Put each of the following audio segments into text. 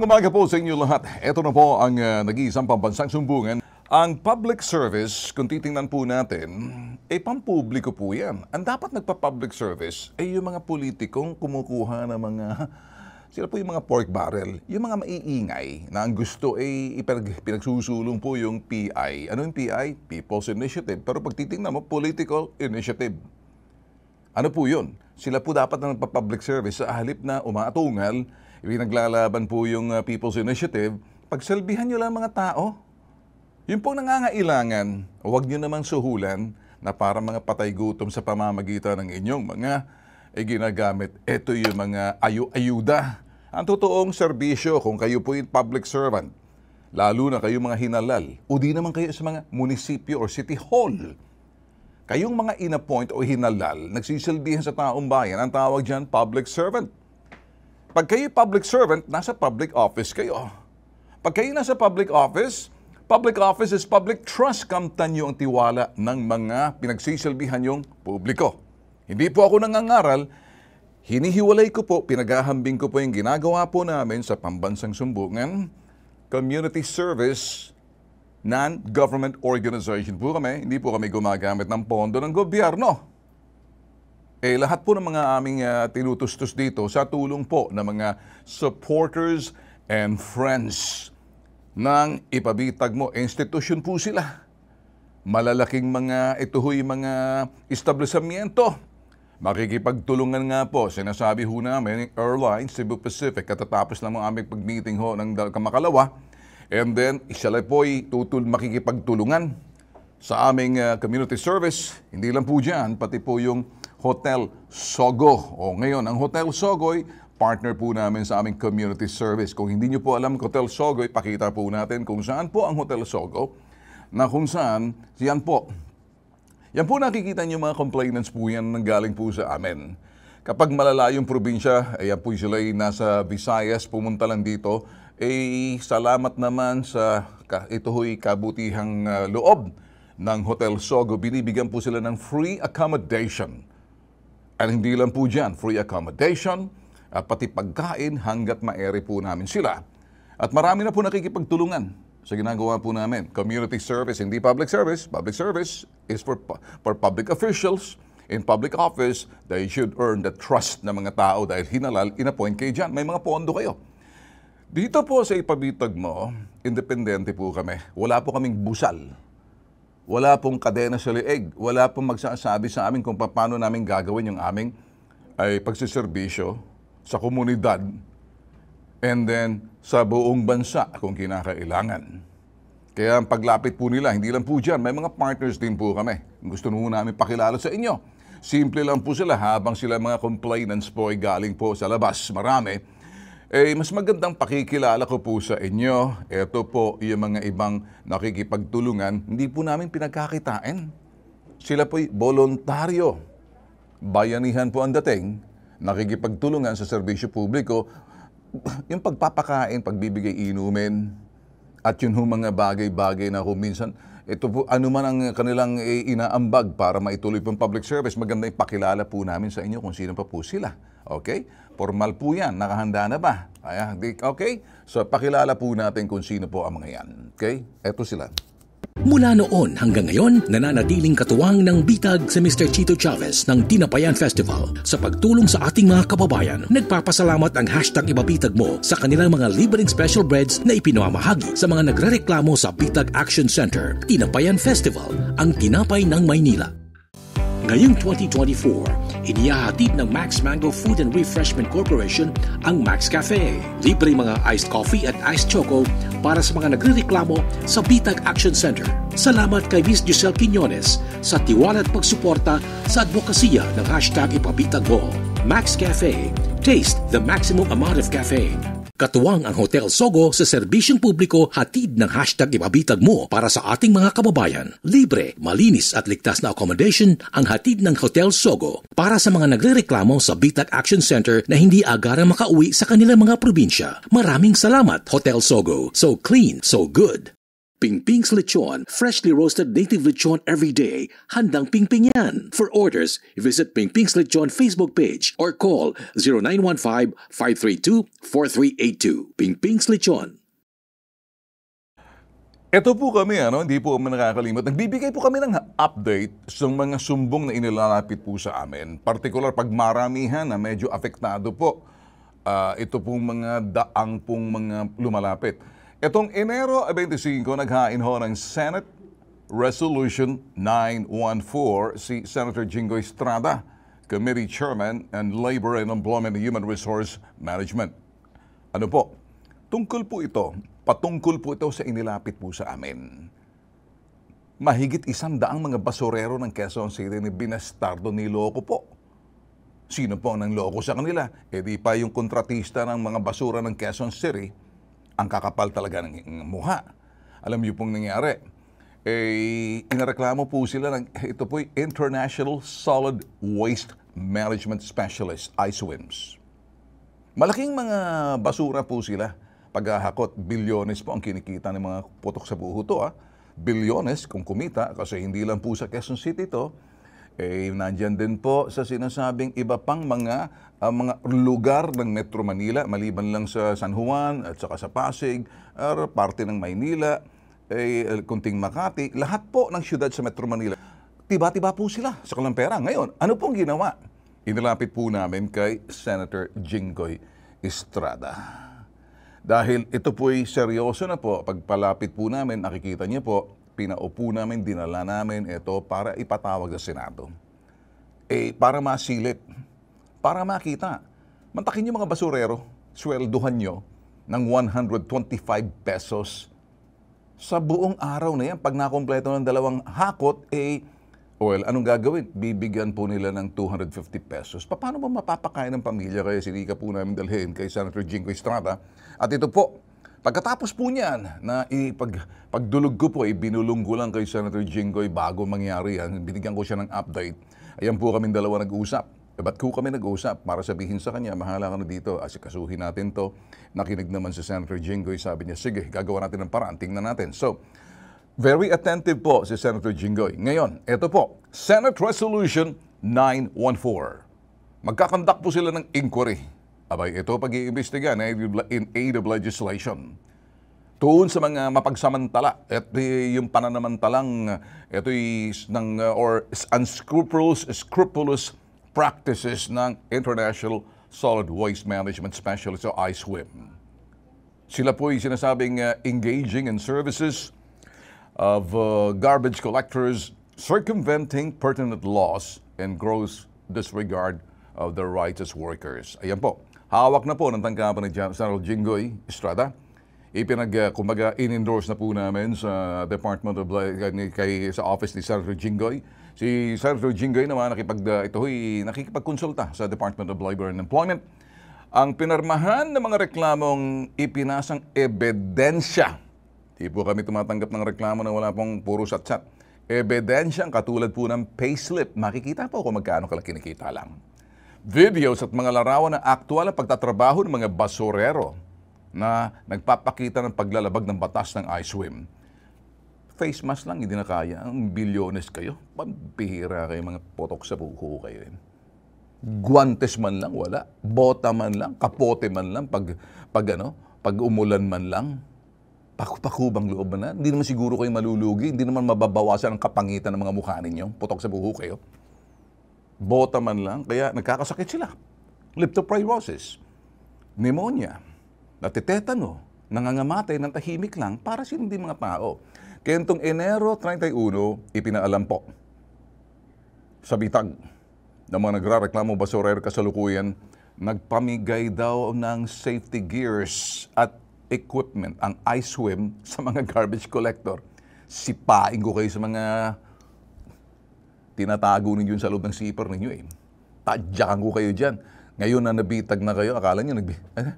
Magandang umaga po sa inyo lahat. Ito na po ang uh, nag-iisang pambansang sumbungan. Ang public service, kung titingnan po natin, ay eh, pampubliko po yan. Ang dapat nagpa-public service ay eh, yung mga politikong kumukuha ng mga sila po yung mga pork barrel, yung mga maiingay na ang gusto ay eh, ipinag, pinagsusulong po yung PI. Ano yung PI? People's Initiative. Pero pag titingnan mo, Political Initiative. Ano po yun? Sila po dapat na nagpa-public service sa halip na umaatungal Ibig naglalaban po yung uh, People's Initiative, pagselbihan nyo lang mga tao. Yun pong nangangailangan, huwag nyo namang suhulan na para mga patay gutom sa pamamagitan ng inyong mga eh, ginagamit. Ito yung mga ayu-ayuda. Ang totoong serbisyo kung kayo po yung public servant, lalo na kayo mga hinalal, o di naman kayo sa mga munisipyo or city hall. Kayong mga inappoint o hinalal, nagsisilbihan sa taong bayan, ang tawag dyan public servant. Pag kayo public servant, nasa public office kayo. Pag kayo nasa public office, public office is public trust. Kamtan niyo ang tiwala ng mga pinagsisilbihan niyong publiko. Hindi po ako nangangaral, hinihiwalay ko po, pinagahambing ko po yung ginagawa po namin sa pambansang sumbungan, community service, non-government organization po kami. Hindi po kami gumagamit ng pondo ng gobyerno. Eh, lahat po ng mga aming uh, tinutustos dito sa tulong po ng mga supporters and friends ng Ipabitag Mo. Institusyon po sila. Malalaking mga ituhoy mga establishmento. Makikipagtulungan nga po, sinasabi ho namin, Airlines Cebu Pacific, katatapos lang ang aming pag-meeting ho ng kamakalawa. And then, sila po'y tutul makikipagtulungan sa aming uh, community service. Hindi lang po dyan, pati po yung Hotel Sogo. O ngayon, ang Hotel Sogoy, partner po namin sa aming community service. Kung hindi nyo po alam Hotel Sogoy, pakita po natin kung saan po ang Hotel Sogo na kung saan, yan po. Yan po nakikita nyo mga complainants po yan nang galing po sa amin. Kapag yung probinsya, ayan eh, po sila ay nasa Visayas, pumunta lang dito, eh salamat naman sa ito kabutihang uh, loob ng Hotel Sogo. Binibigyan po sila ng free accommodation at hindi lang po dyan, free accommodation, at pati pagkain hanggat maeri po namin sila. At marami na po nakikipagtulungan sa ginagawa po namin. Community service, hindi public service. Public service is for, for public officials in public office, they should earn the trust ng mga tao dahil hinalal, inappoint kayo dyan. May mga pondo kayo. Dito po sa ipabitag mo, independente po kami. Wala po kaming busal wala pong kadena sa liig. Wala pong magsasabi sa amin kung paano namin gagawin yung aming ay pagsiservisyo sa komunidad and then sa buong bansa kung kinakailangan. Kaya ang paglapit po nila, hindi lang po dyan, may mga partners din po kami. Gusto nung namin pakilala sa inyo. Simple lang po sila habang sila mga complainants po ay galing po sa labas. Marami eh, mas magandang pakikilala ko po sa inyo. Ito po yung mga ibang nakikipagtulungan. Hindi po namin pinagkakitain. Sila po'y voluntaryo. Bayanihan po ang dating. Nakikipagtulungan sa serbisyo publiko. yung pagpapakain, pagbibigay inumin, at yun mga bagay-bagay na ho minsan ito po, ano man ang kanilang eh, inaambag para maituloy po ang public service, maganda ipakilala po namin sa inyo kung sino pa po sila. Okay? Formal po yan. Nakahanda na ba? Okay? So, pakilala po natin kung sino po ang mga yan. Okay? Ito sila. Mula noon hanggang ngayon, nananatiling katuwang ng bitag si Mr. Chito Chavez ng Tinapayan Festival sa pagtulong sa ating mga kababayan. Nagpapasalamat ang hashtag Ibabitag Mo sa kanilang mga libreng special breads na ipinamahagi sa mga nagrereklamo sa Bitag Action Center, Tinapayan Festival, ang tinapay ng Maynila. Ngayong 2024, inihahatid ng Max Mango Food and Refreshment Corporation ang Max Cafe. Libre mga iced coffee at iced choco para sa mga nagre-reklamo sa Bitag Action Center. Salamat kay Ms. Giselle Quiñones sa tiwala at pagsuporta sa advokasya ng hashtag Ipabitag Mo. Max Cafe. Taste the maximum amount of caffeine. Katuwang ang Hotel Sogo sa serbisyong publiko hatid ng hashtag Ibabitag Mo para sa ating mga kababayan. Libre, malinis at ligtas na accommodation ang hatid ng Hotel Sogo para sa mga nagrereklamo sa Bitag Action Center na hindi agara makauwi sa kanilang mga probinsya. Maraming salamat, Hotel Sogo. So clean, so good. Pingping's Lechon, freshly roasted native lechon every day. Handang pingping yan. For orders, visit Pingping's Lechon Facebook page or call 0915-532-4382. Pingping's Lechon. Ito po kami, ano, hindi po kami nakakalimot. Nagbibigay po kami ng update sa mga sumbong na inilalapit po sa amin. Partikular pag maramihan na medyo apektado po. Uh, ito pong mga daang pong mga lumalapit. Itong Enero 25, naghain ho ng Senate Resolution 914 si Senator Jingo Estrada, Committee Chairman and Labor and Employment and Human Resource Management. Ano po? Tungkol po ito, patungkol po ito sa inilapit po sa amin. Mahigit isang daang mga basurero ng Quezon City ni Binastardo ni Loco po. Sino po ang loko sa kanila? E di pa yung kontratista ng mga basura ng Quezon City ang kakapal talaga ng, ng muha. Alam niyo pong nangyari, eh, inareklamo po sila ng ito po International Solid Waste Management Specialist, ISWIMS. Malaking mga basura po sila. Paghahakot, bilyones po ang kinikita ng mga putok sa buho to. Ah. Bilyones kung kumita, kasi hindi lang po sa Quezon City to, eh, nandyan din po sa sinasabing iba pang mga ang mga lugar ng Metro Manila, maliban lang sa San Juan at saka sa Pasig, or er, parte ng Maynila, eh, kunting Makati, lahat po ng siyudad sa Metro Manila, tiba-tiba po sila sa kalampera. Ngayon, ano pong ginawa? Inilapit po namin kay Senator Jinggoy Estrada. Dahil ito po'y seryoso na po, pagpalapit po namin, nakikita niyo po, pinaupo namin, dinala namin ito para ipatawag sa Senado. Eh, para masilip para makita. Mantakin yung mga basurero, swelduhan nyo ng 125 pesos sa buong araw na yan. Pag nakompleto ng dalawang hakot, eh, well, anong gagawin? Bibigyan po nila ng 250 pesos. Paano ba mapapakain ng pamilya? Kaya si Rica po namin dalhin kay Senator Jingo Estrada. At ito po, Pagkatapos po niyan, na ipag, pagdulog ko po, ibinulong ko lang kay Senator Jinggoy bago mangyari yan. Binigyan ko siya ng update. Ayan po kami dalawa nag-usap. Eh, ba't ko kami nag-usap para sabihin sa kanya, mahala ka na dito, asikasuhin natin to. Nakinig naman si Senator Jinggoy, sabi niya, sige, gagawa natin ng paraan, tingnan natin. So, very attentive po si Senator Jinggoy. Ngayon, ito po, Senate Resolution 914. Magkakandak po sila ng inquiry. Abay, ito pag-iimbestiga na in aid of legislation tuon sa mga mapagsamantala. Ito yung pananamantalang, ito is ng, or unscrupulous, scrupulous practices ng International Solid Waste Management Specialist o ISWIM. Sila po ay sinasabing uh, engaging in services of uh, garbage collectors, circumventing pertinent laws and gross disregard of the rights as workers. Ayan po, hawak na po ng tangkapan ni General Jingoy Estrada. Ipinag, uh, kumbaga, in-endorse na po namin sa Department of, kay, sa office ni Senator Jingoy Si Sergio Jingay naman nakipag, ah, ito'y nakikipagkonsulta sa Department of Labor and Employment. Ang pinarmahan ng mga reklamong ipinasang ebidensya. Di po kami tumatanggap ng reklamo na wala pong puro satsat. Ebidensyang katulad po ng payslip. Makikita po kung magkano kinikita lang. Videos at mga larawan ng aktual na pagtatrabaho ng mga basurero na nagpapakita ng paglalabag ng batas ng swim face mask lang, hindi na kaya. Ang bilyones kayo. Pampihira kayo, mga potok sa buho kayo. Eh. Guantes man lang, wala. Bota man lang, kapote man lang, pag, pag, ano, pag umulan man lang. Pakupakubang loob na. Hindi naman siguro kayo malulugi. Hindi naman mababawasan ang kapangitan ng mga mukha ninyo. Putok sa buho kayo. Bota man lang. Kaya nagkakasakit sila. Leptospirosis. Pneumonia. Natitetano nangangamatay ng tahimik lang para sa hindi mga tao. Kentong Enero 31, ipinaalam po sa bitag ng mga nagrareklamo basurero kasalukuyan, nagpamigay daw ng safety gears at equipment, ang iSwim, sa mga garbage collector. Sipain ko kayo sa mga tinatago ninyo sa loob ng zipper ninyo eh. Tadyakan ko kayo dyan. Ngayon na nabitag na kayo, akala nyo nagbi... Eh?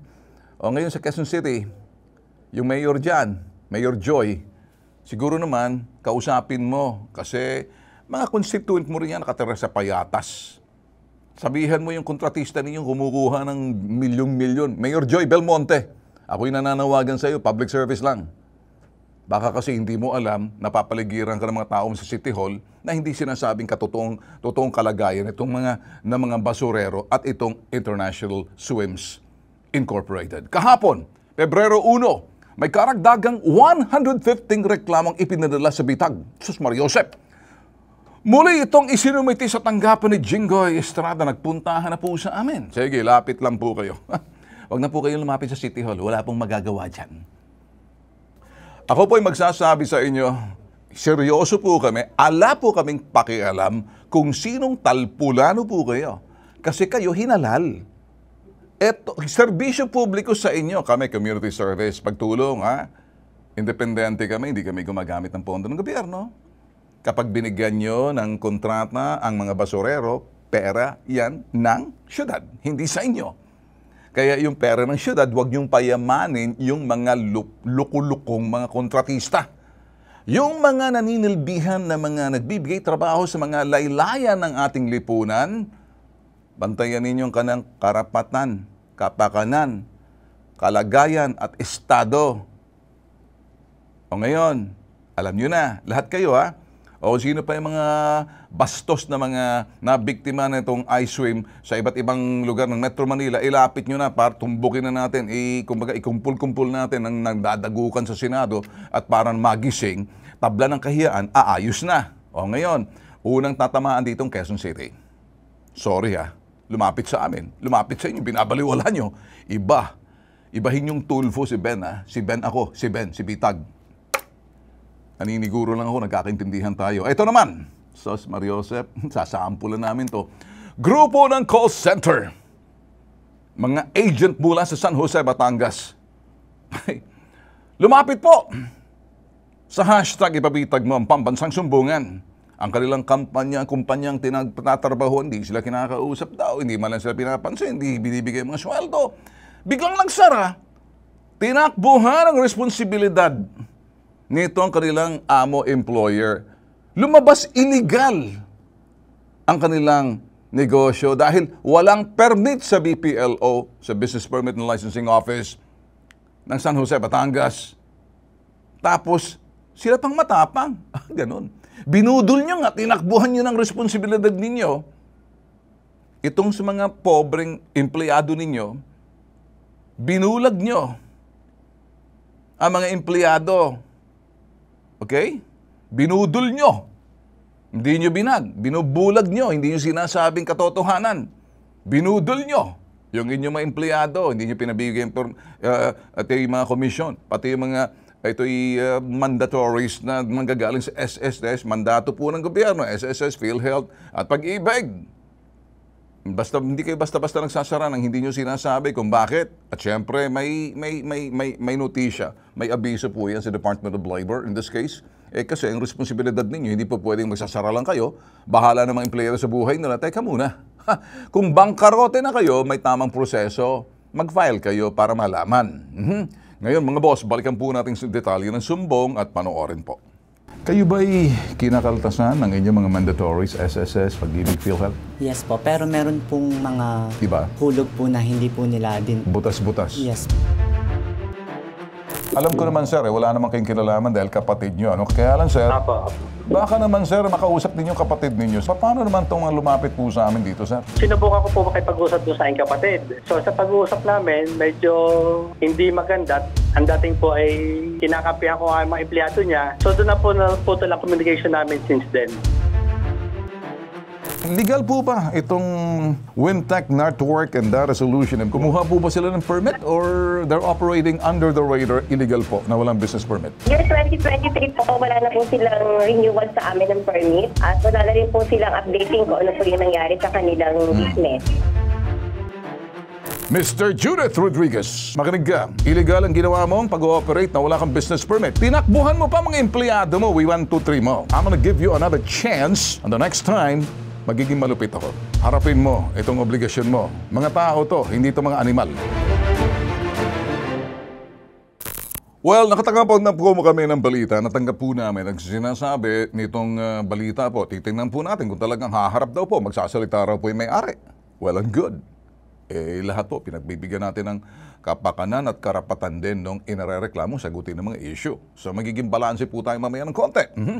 o ngayon sa Quezon City, yung mayor dyan, Mayor Joy, Siguro naman, kausapin mo kasi mga constituent mo rin yan nakatira sa payatas. Sabihan mo yung kontratista ninyong kumukuha ng milyong-milyon. Mayor Joy Belmonte, ako'y nananawagan sa iyo, public service lang. Baka kasi hindi mo alam, napapaligiran ka ng mga taong sa City Hall na hindi sinasabing katotong, totoong kalagayan itong mga na mga basurero at itong International Swims Incorporated. Kahapon, Pebrero 1, may karagdagang 115 reklamang ipinadala sa bitag, sus Mariosep. Muli itong isinumiti sa tanggapan ni Jingoy Estrada, nagpuntahan na po sa amin. Sige, lapit lang po kayo. Huwag na po kayong lumapit sa City Hall, wala pong magagawa dyan. Ako po'y magsasabi sa inyo, seryoso po kami, ala po kaming pakialam kung sinong talpulano po kayo. Kasi kayo hinalal. Eto, serbisyo publiko sa inyo. Kami, community service, pagtulong, ha? Independente kami, hindi kami gumagamit ng pondo ng gobyerno. Kapag binigyan nyo ng kontrata ang mga basurero, pera yan ng syudad, hindi sa inyo. Kaya yung pera ng syudad, huwag niyong payamanin yung mga lukulukong mga kontratista. Yung mga naninilbihan na mga nagbibigay trabaho sa mga laylayan ng ating lipunan, bantayan ninyo ang kanang karapatan kapakanan, kalagayan at estado. O ngayon, alam nyo na, lahat kayo ha, o sino pa yung mga bastos na mga nabiktima na itong swim sa iba't ibang lugar ng Metro Manila, ilapit nyo na para tumbukin na natin, i, kumbaga, ikumpul-kumpul natin ang nagdadagukan sa Senado at parang magising, tabla ng kahiyaan, aayos na. O ngayon, unang tatamaan dito ang Quezon City. Sorry ha, lumapit sa amin, lumapit sa inyo, binabaliwala nyo. Iba. Ibahin yung Tulfo si Ben, ah. Si Ben ako, si Ben, si Bitag. Naniniguro lang ako, nagkakaintindihan tayo. Ito naman, Sos Mariosep, sasampulan namin to. Grupo ng call center. Mga agent mula sa San Jose, Batangas. Lumapit po sa hashtag ipabitag mo ang pambansang sumbungan ang kanilang kampanya, kumpanyang tinatrabaho, hindi sila kinakausap daw, hindi man lang sila pinapansin, hindi binibigay mga sweldo. Biglang nagsara, tinakbuhan ang responsibilidad nito ang kanilang amo-employer. Lumabas illegal ang kanilang negosyo dahil walang permit sa BPLO, sa Business Permit and Licensing Office ng San Jose, Batangas. Tapos, sila pang matapang. Ganon. Binudol nyo nga, tinakbuhan nyo ng responsibilidad ninyo. Itong sa mga pobreng empleyado ninyo, binulag nyo ang mga empleyado. Okay? Binudol nyo. Hindi nyo binag. Binubulag nyo. Hindi nyo sinasabing katotohanan. Binudol nyo. Yung inyong mga empleyado, hindi nyo pinabigay uh, at yung mga komisyon, pati yung mga ito ay uh, mandatories na manggagaling sa SSS, mandato po ng gobyerno, SSS, PhilHealth at pag-ibig. Basta hindi kayo basta-basta nagsasara nang hindi niyo sinasabi kung bakit. At siyempre, may may may may may notisya, may abiso po 'yan sa Department of Labor in this case. Eh kasi ang responsibilidad ninyo, hindi po pwedeng magsasara lang kayo. Bahala na mga empleyero sa buhay nila. Teka muna. kung bangkarote na kayo, may tamang proseso. Mag-file kayo para malaman. Mm-hmm. Ngayon mga boss, balikan po natin sa detalye ng sumbong at panoorin po. Kayo ba'y kinakaltasan ng inyong mga mandatories, SSS, pag-ibig, PhilHealth? Yes po, pero meron pong mga Iba? hulog po na hindi po nila din. Butas-butas? Yes po. Alam ko naman, sir, eh, wala naman kayong kinalaman dahil kapatid nyo. Ano? Kaya lang, sir, Apo, baka naman, sir, makausap ninyo kapatid ninyo. Pa paano naman itong mga lumapit po sa amin dito, sir? Sinubukan ko po makipag-usap doon sa aking kapatid. So sa pag-uusap namin, medyo hindi maganda. Ang dating po ay kinakampihan ko ang mga empleyado niya. So doon na po na putol ang communication namin since then. Legal po ba itong Wintech Network and Data Solution? Kumuha po ba sila ng permit or they're operating under the radar illegal po na walang business permit? Year 2023 po, wala na po silang renewal sa amin ng permit at wala na rin po silang updating kung ano po yung nangyari sa kanilang hmm. business. Mr. Judith Rodriguez, makinig ka. Illegal ang ginawa mo pag-ooperate na wala kang business permit. Tinakbuhan mo pa mga empleyado mo, we want 123 mo. I'm gonna give you another chance and the next time, magiging malupit ako. Harapin mo itong obligasyon mo. Mga tao to, hindi to mga animal. Well, nakatanggap na po kami ng balita. Natanggap po namin ang sinasabi nitong uh, balita po. Titingnan po natin kung talagang haharap daw po. Magsasalita raw po yung may-ari. Well and good. Eh, lahat po, pinagbibigyan natin ng kapakanan at karapatan din nung inarereklamo sagutin ng mga issue. So, magiging balanse po tayo mamaya ng konti. Mm-hmm.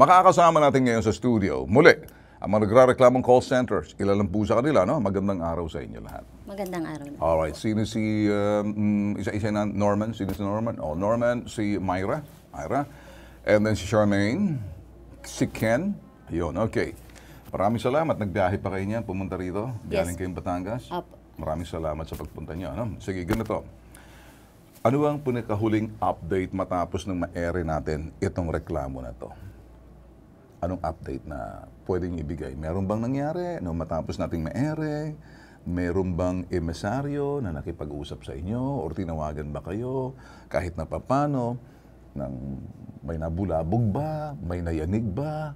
Makakasama natin ngayon sa studio. Muli, ang mga nagrareklamong call centers, ilan lang po sa kanila, no? Magandang araw sa inyo lahat. Magandang araw. All right. sino si, um, isa-isa mm, na Norman, sino si Norman? Oh, Norman, si Myra, Myra, and then si Charmaine, si Ken, Ayun, okay. Maraming salamat, nagbiyahe pa kayo niyan, pumunta rito, galing yes. kayong Batangas. Opo. Maraming salamat sa pagpunta niyo. Ano? Sige, ganito. Ano ang pinakahuling update matapos nang ma-air natin itong reklamo na to? anong update na pwedeng ibigay? Meron bang nangyari no, matapos nating maere? Eh? Meron bang emisaryo na nakipag-usap sa inyo? o tinawagan ba kayo kahit na papano? Nang may nabulabog ba? May nayanig ba?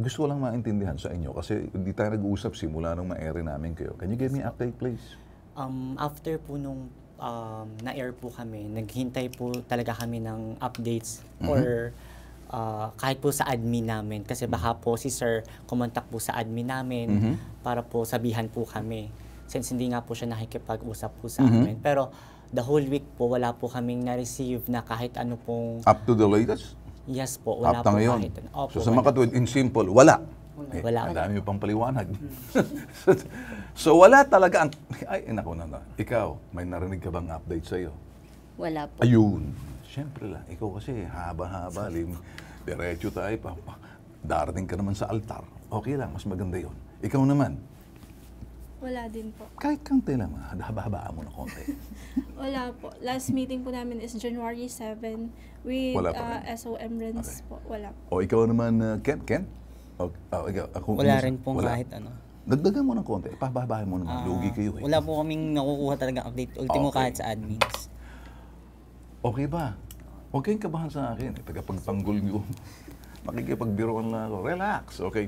Gusto ko lang maintindihan sa inyo kasi hindi tayo nag-uusap simula nung ma-air namin kayo. Can you give me an update, please? Um, after po nung um, na-air po kami, naghintay po talaga kami ng updates mm-hmm. or uh, kahit po sa admin namin kasi mm-hmm. baka po si sir kumontak po sa admin namin mm-hmm. para po sabihan po kami since hindi nga po siya nakikipag-usap po sa mm-hmm. amin pero the whole week po wala po kaming na-receive na kahit ano pong up to the latest yes po wala up po ngayon. kahit ano Opo, so sa mga katulad in simple wala eh, wala. Ang dami pang paliwanag. Mm. so, wala talaga ang... Ay, nako na na. Ikaw, may narinig ka bang update sa'yo? Wala po. Ayun. Siyempre lang, ikaw kasi haba-haba, lim, diretso tayo, pa, pa, darating ka naman sa altar. Okay lang, mas maganda yon. Ikaw naman, wala din po. kahit kante lang, ah, haba-habaan mo na konti. Wala po. Last meeting po namin is January 7 with Wala pa uh, SOM Rins po. Wala po. O ikaw naman, ah, Ken, Ken? O, ah, ikaw, ako, Wala rin po kahit ano. Dagdagan mo ng konti, pababahin mo naman, Ah, lugi kayo eh. Wala po kaming nakukuha talaga update. Ultimo Okay. kahit sa admins okay ba? Huwag kayong kabahan sa akin. Eh, tagapagtanggol nyo. Makikipagbiroan na ako. Relax, okay?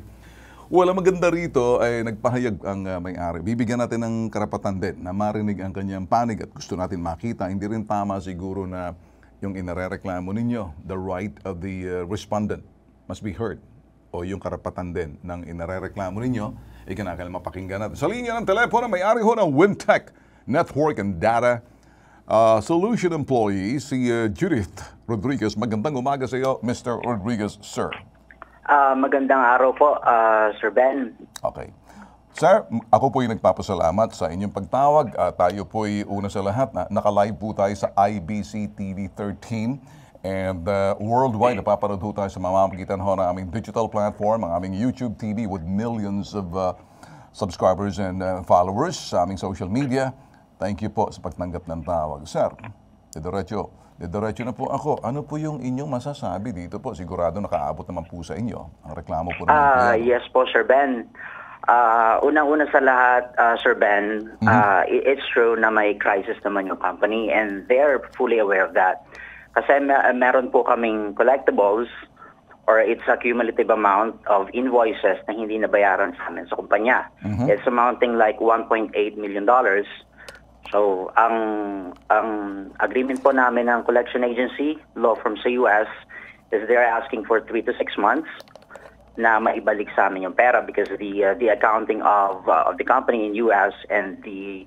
Wala maganda rito ay nagpahayag ang uh, may-ari. Bibigyan natin ng karapatan din na marinig ang kanyang panig at gusto natin makita. Hindi rin tama siguro na yung inarereklamo ninyo, the right of the uh, respondent must be heard o yung karapatan din ng inarereklamo ninyo, ay ikinakailang mapakinggan natin. Sa linya ng telepono, may-ari ho ng WinTech Network and Data uh, Solution Employee, si uh, Judith Rodriguez. Magandang umaga sa iyo, Mr. Rodriguez, sir. Uh, magandang araw po, uh, Sir Ben. Okay. Sir, ako po yung nagpapasalamat sa inyong pagtawag. Uh, tayo po yung una sa lahat na nakalive po tayo sa IBC TV 13 and uh, worldwide napapanood po tayo sa mamamagitan ho ng aming digital platform, ang aming YouTube TV with millions of uh, subscribers and uh, followers sa aming social media. Thank you po sa pagtanggap ng tawag. Sir, didiretso, didiretso na po ako. Ano po yung inyong masasabi dito po? Sigurado nakaabot naman po sa inyo ang reklamo po ng Ah, empleyado. yes po, Sir Ben. Uh, unang-una sa lahat, ah, Sir Ben, mhm. ah, i- it's true na may crisis naman yung company and they're fully aware of that. Kasi ma- meron po kaming collectibles or it's a cumulative amount of invoices na hindi nabayaran sa amin sa kumpanya. Mhm. It's amounting like $1.8 million. dollars. So, ang ang agreement po namin ng collection agency, law firm sa US, is they're asking for 3 to 6 months na maibalik sa amin yung pera because the uh, the accounting of uh, of the company in US and the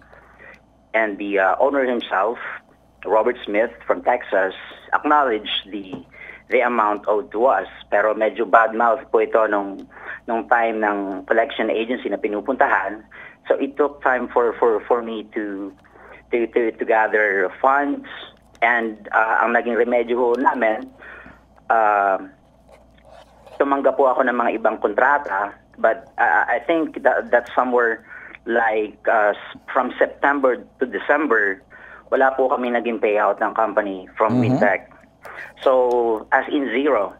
and the uh, owner himself, Robert Smith from Texas, acknowledged the the amount owed to us. Pero medyo bad mouth po ito nung nung time ng collection agency na pinupuntahan. So it took time for for for me to to, to, to gather funds. And uh, ang naging remedyo ho namin, uh, tumanggap po ako ng mga ibang kontrata. But uh, I think that, that somewhere like uh, from September to December, wala po kami naging payout ng company from mm-hmm. Wintech. So, as in zero.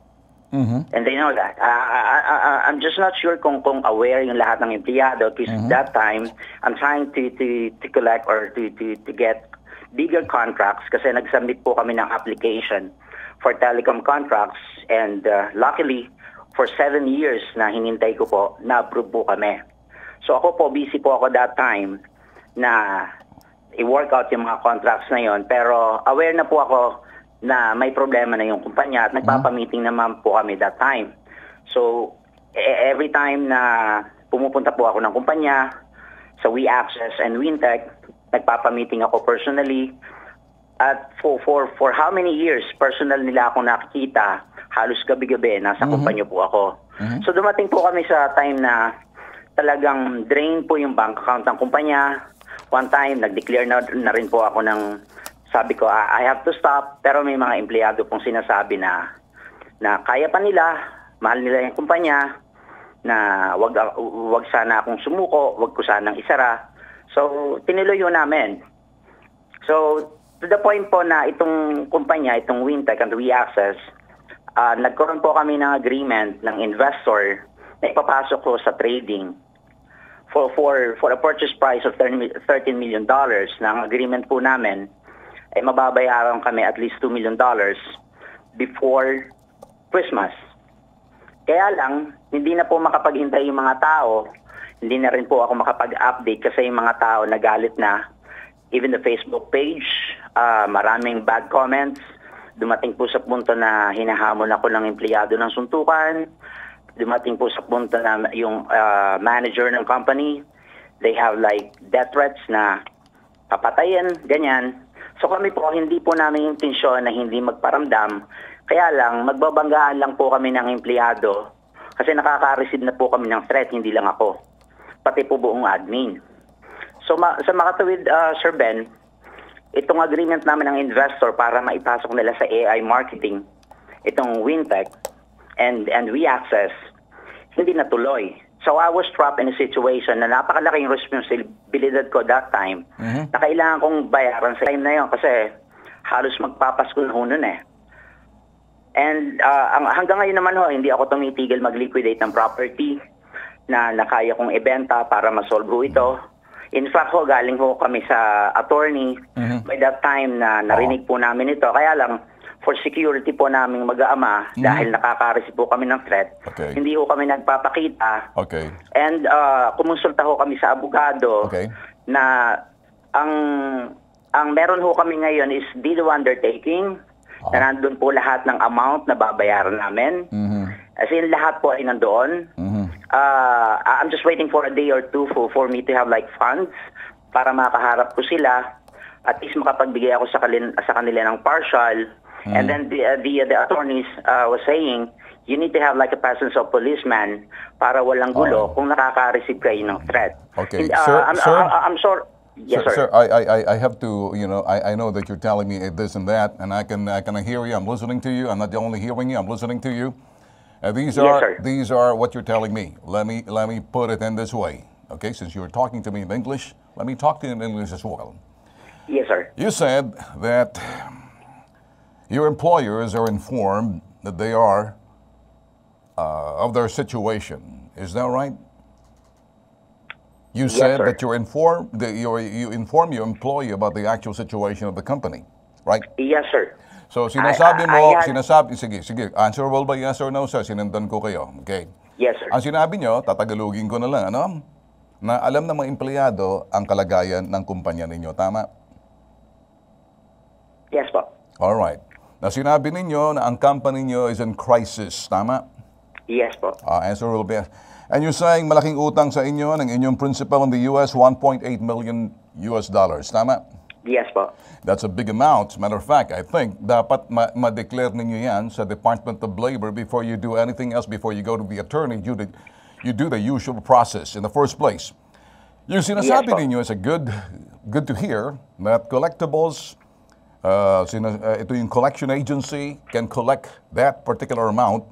Mm-hmm. And they know that. Uh, I, I, I'm just not sure kung, kung aware yung lahat ng empleyado because mm-hmm. that time, I'm trying to, to, to collect or to, to, to get bigger contracts kasi nag-submit po kami ng application for telecom contracts and uh, luckily, for seven years na hinintay ko po, na-approve po kami. So ako po, busy po ako that time na i-work out yung mga contracts na yon pero aware na po ako na may problema na yung kumpanya at mhm. nagpapamiting naman po kami that time. So, e-, e-, every time na pumupunta po ako ng kumpanya sa We Access and WinTech, nagpapamiting ako personally. At for, for, for how many years, personal nila ako nakikita, halos gabi-gabi, nasa mm-hmm. kumpanya po ako. Mm-hmm. So dumating po kami sa time na talagang drain po yung bank account ng kumpanya. One time, nag-declare na, na rin po ako ng sabi ko, I have to stop. Pero may mga empleyado pong sinasabi na, na kaya pa nila, mahal nila yung kumpanya, na wag, wag sana akong sumuko, wag ko sanang isara. So, tinuloy yun namin. So, to the point po na itong kumpanya, itong Wintech and Reaccess, uh, ah, nagkaroon po kami ng agreement ng investor na ipapasok ko sa trading for for for a purchase price of 13 million dollars na ang agreement po namin ay eh, mababayaran kami at least 2 million dollars before Christmas. Kaya lang, hindi na po makapaghintay yung mga tao. Hindi na rin po ako makapag-update kasi yung mga tao nagalit na. Even the Facebook page, uh, maraming bad comments. Dumating po sa punto na hinahamon ako ng empleyado ng suntukan. Dumating po sa punto na yung uh, manager ng company, they have like death threats na papatayin, ganyan. So kami po, hindi po namin intensyon na hindi magparamdam. Kaya lang, magbabanggaan lang po kami ng empleyado kasi nakaka-receive na po kami ng threat, hindi lang ako. Pati po buong admin. So ma- sa makatawid, uh, ah, Sir Ben, itong agreement namin ng investor para maipasok nila sa AI marketing, itong WinTech and, and WeAccess, hindi natuloy. So I was trapped in a situation na napakalaking responsibility ko that time mm-hmm. na kailangan kong bayaran sa time na yon kasi halos magpapasko na ho nun eh. And uh, hanggang ngayon naman ho, hindi ako tumitigil mag-liquidate ng property na nakaya kong ibenta para masolve ho ito. In fact ho, galing ho kami sa attorney mm-hmm. by that time na narinig po namin ito. Kaya lang, for security po naming mag-aama hmm. dahil nakaka-receive po kami ng threat. Okay. Hindi ho kami nagpapakita. Okay. And uh, kumonsulta ho kami sa abogado Okay. na ang ang meron ho kami ngayon is deed of undertaking ah. na nandun po lahat ng amount na babayaran namin. Mhm. As in, lahat po ay nandoon. Mhm. Ah, I'm just waiting for a day or two for, for me to have like funds para makaharap ko sila. At least makapagbigay ako sa, kalin, sa kanila ng partial Mm. And hmm. then the, uh, the, the attorneys uh, was saying, you need to have like a presence of policeman para walang oh. gulo oh. kung nakaka-receive kayo ng threat. Okay, and, uh, sir, I'm, sir, uh, I, am Yes, sir. sir. sir I, I, I have to, you know, I, I know that you're telling me this and that, and I can, I can hear you. I'm listening to you. I'm not only hearing you. I'm listening to you. Uh, these yes, are, sir. these are what you're telling me. Let me, let me put it in this way. Okay, since you're talking to me in English, let me talk to you in English as well. Yes, sir. You said that Your employers are informed that they are uh, of their situation. Is that right? You said sir. that you're informed. That you're, you inform your employee about the actual situation of the company, right? Yes, sir. So sinasabi I, I, mo, I, I, sinasabi, sige, sige, answerable ba yes or no, sir? Sinundan ko kayo, okay? Yes, sir. Ang sinabi nyo, tatagalugin ko na lang, ano? Na alam ng mga empleyado ang kalagayan ng kumpanya ninyo, tama? Yes, po. All right na sinabi ninyo na ang company ninyo is in crisis. Tama? Yes po. Uh, ah, answer will be... And you're saying malaking utang sa inyo ng inyong principal in the US, 1.8 million US dollars. Tama? Yes po. That's a big amount. Matter of fact, I think dapat ma-declare ma ninyo yan sa Department of Labor before you do anything else, before you go to the attorney, you, did, you do the usual process in the first place. Yung sinasabi yes, po. ninyo is a good, good to hear that collectibles uh, sina, uh, ito yung collection agency can collect that particular amount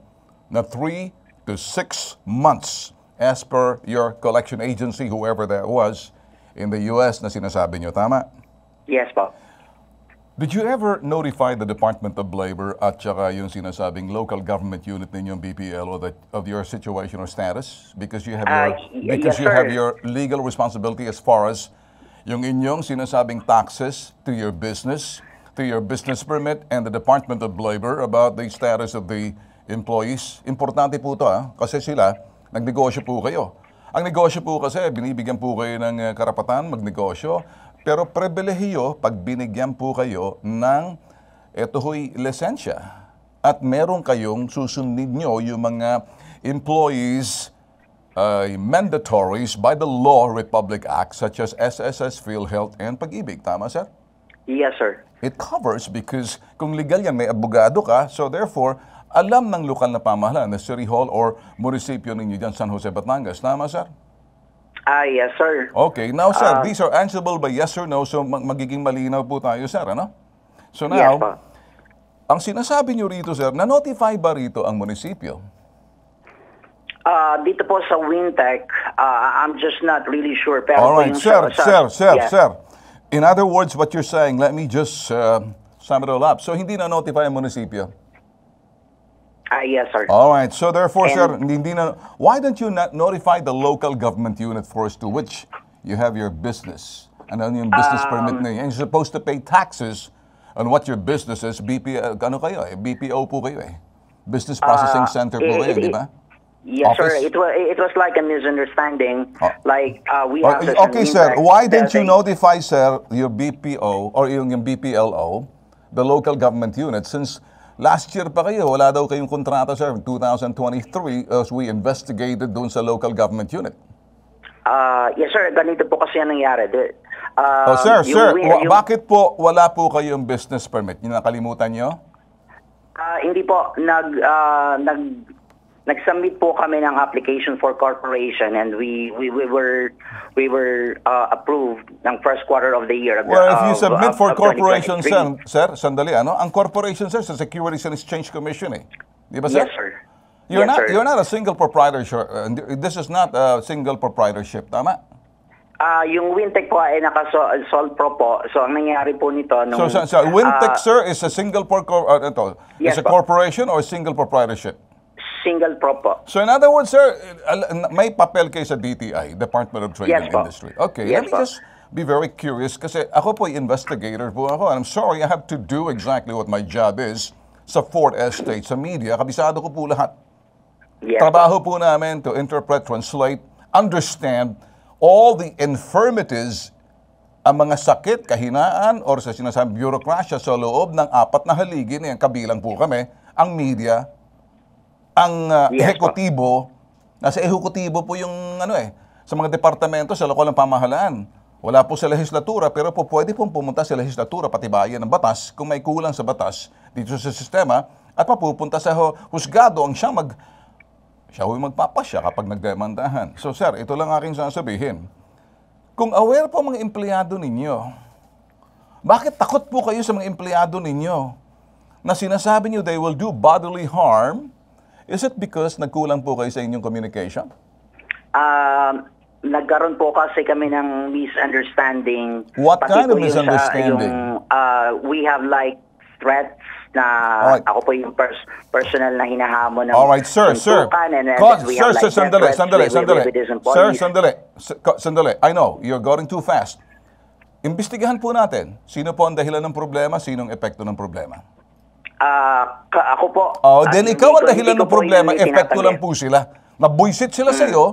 na 3 to 6 months as per your collection agency, whoever that was, in the U.S. na sinasabi nyo. Tama? Yes po. Did you ever notify the Department of Labor at saka yung sinasabing local government unit ninyong or the, of your situation or status because you have ah, your, uh, because yes, you sir. have your legal responsibility as far as yung inyong sinasabing taxes to your business through your business permit and the Department of Labor about the status of the employees. Importante po ito ha, ah, kasi sila, nagnegosyo po kayo. Ang negosyo po kasi, binibigyan po kayo ng eh, karapatan magnegosyo, pero pribilehiyo pag binigyan po kayo ng ito ho'y lisensya. At meron kayong susunod nyo yung mga employees uh, mandatories by the Law Republic Act such as SSS, PhilHealth, and Pag-ibig. Tama, sir? Yes, sir it covers because kung legal yan, may abogado ka, so therefore, alam ng lokal na pamahalaan na City Hall or munisipyo ninyo dyan, San Jose, Batangas. Tama, sir? Ah, yes, sir. Okay. Now, sir, uh, these are answerable by yes or no, so mag- magiging malinaw po tayo, sir, ano? So now, yes, ang sinasabi nyo rito, sir, na-notify ba rito ang munisipyo? Uh, dito po sa Wintech, ah, uh, I'm just not really sure. Pero All right, sir, sa, sir, sir, yeah. sir. In other words, what you're saying, let me just uh, sum it all up. So, hindi na-notify ang munisipyo? Ah, yes, sir. All right. So, therefore, and, sir, hindi na, why don't you not notify the local government unit for us to which you have your business? And then ano yung business um, permit na yun. And you're supposed to pay taxes on what your business is. BP, uh, ano kayo eh? BPO po kayo eh. Business Processing uh, Center po it, eh, kayo, eh, di eh, ba? Yes, office? sir. It was it was like a misunderstanding. Oh. Like uh, we have okay, sir. Why didn't you notify, sir, your BPO or yung, yung BPLO, the local government unit, since last year pa kayo, wala daw kayong kontrata, sir, 2023, as we investigated doon sa local government unit. Uh, yes, sir. Ganito po kasi ang nangyari. Uh, oh, sir, yung, sir, yung, bakit po wala po kayong business permit? Yung nakalimutan nyo? Uh, hindi po. Nag, uh, nag, nagsubmit po kami ng application for corporation and we we, we were we were uh, approved ng first quarter of the year. Of the, well, if you uh, submit for corporation, sir, sir, sandali, ano? Ang corporation, sir, sa Securities and Exchange Commission, eh. Di ba, sir? Yes, sir. You're yes, not sir. you're not a single proprietorship. Uh, this is not a single proprietorship, tama? Ah, uh, yung Wintech po ay naka-sole pro po. So ang nangyari po nito nung So, so, so Wintec uh, sir is a single pro uh, ito, yes, is a corporation po. or a single proprietorship? Single proper. So in other words, sir, may papel kayo sa DTI, Department of Trade yes, and po. Industry. Okay, yes, let me po. just be very curious kasi ako po investigator po ako and I'm sorry I have to do exactly what my job is sa Fort Estate, sa media. Kabisado ko po lahat. Yes, Trabaho po. po namin to interpret, translate, understand all the infirmities ang mga sakit, kahinaan, or sa sinasabing bureaucracia sa loob ng apat na haligi na yan, kabilang po kami, ang media ang uh, yes, ehekutibo, nasa ehekutibo po yung ano eh, sa mga departamento sa lokal ng pamahalaan. Wala po sa legislatura pero po pwede pong pumunta sa legislatura patibayan ng batas kung may kulang sa batas dito sa sistema at papupunta sa husgado ang siya mag siya huy magpapasya kapag nagdemandahan. So sir, ito lang aking sasabihin. Kung aware po mga empleyado ninyo, bakit takot po kayo sa mga empleyado ninyo na sinasabi niyo they will do bodily harm Is it because nagkulang po kayo sa inyong communication? Um, nagkaroon po kasi kami ng misunderstanding. What Pati kind of misunderstanding? Yung, uh, we have like threats na Alright. ako po yung pers personal na hinahamon ng Alright, sir, sir. And sir, like, sir, sandali, threats sandali, sandali. Sir, employees. sandali. Sandali. I know, you're going too fast. Imbestigahan po natin sino po ang dahilan ng problema, sino ang epekto ng problema. Uh, ako po. Oh, ah, then ikaw ang dahilan ng problema. Epekto lang eh. po sila. Nabwisit sila hmm. sa iyo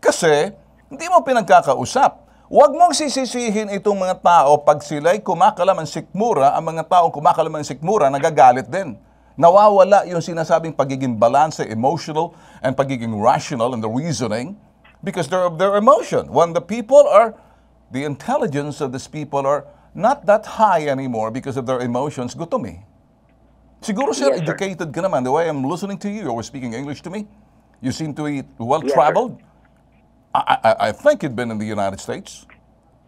kasi hindi mo pinagkakausap. Huwag mong sisisihin itong mga tao pag sila'y kumakalam ang sikmura, ang mga taong kumakalam ang sikmura, nagagalit din. Nawawala yung sinasabing pagiging balance, emotional, and pagiging rational and the reasoning because they're of their emotion. When the people are, the intelligence of these people are not that high anymore because of their emotions, gutom eh. Siguro, sir, yes, educated sir. ka naman. The way I'm listening to you, you were speaking English to me. You seem to be well-traveled. Yes, I, I, I, think you have been in the United States.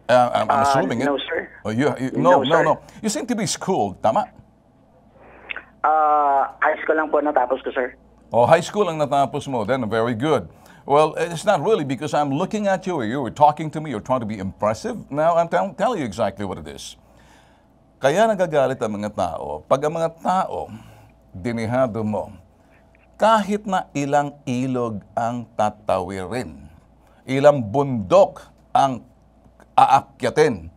Uh, I'm, I'm, uh, assuming uh, no, it. Sir. Oh, you, you, no, no, no, no. You seem to be schooled, tama? Uh, high school lang po natapos ko, sir. Oh, high school lang natapos mo. Then very good. Well, it's not really because I'm looking at you or you were talking to me. You're trying to be impressive. Now I'm telling you exactly what it is. Kaya nagagalit ang mga tao pag ang mga tao dinihado mo kahit na ilang ilog ang tatawirin, ilang bundok ang aakyatin,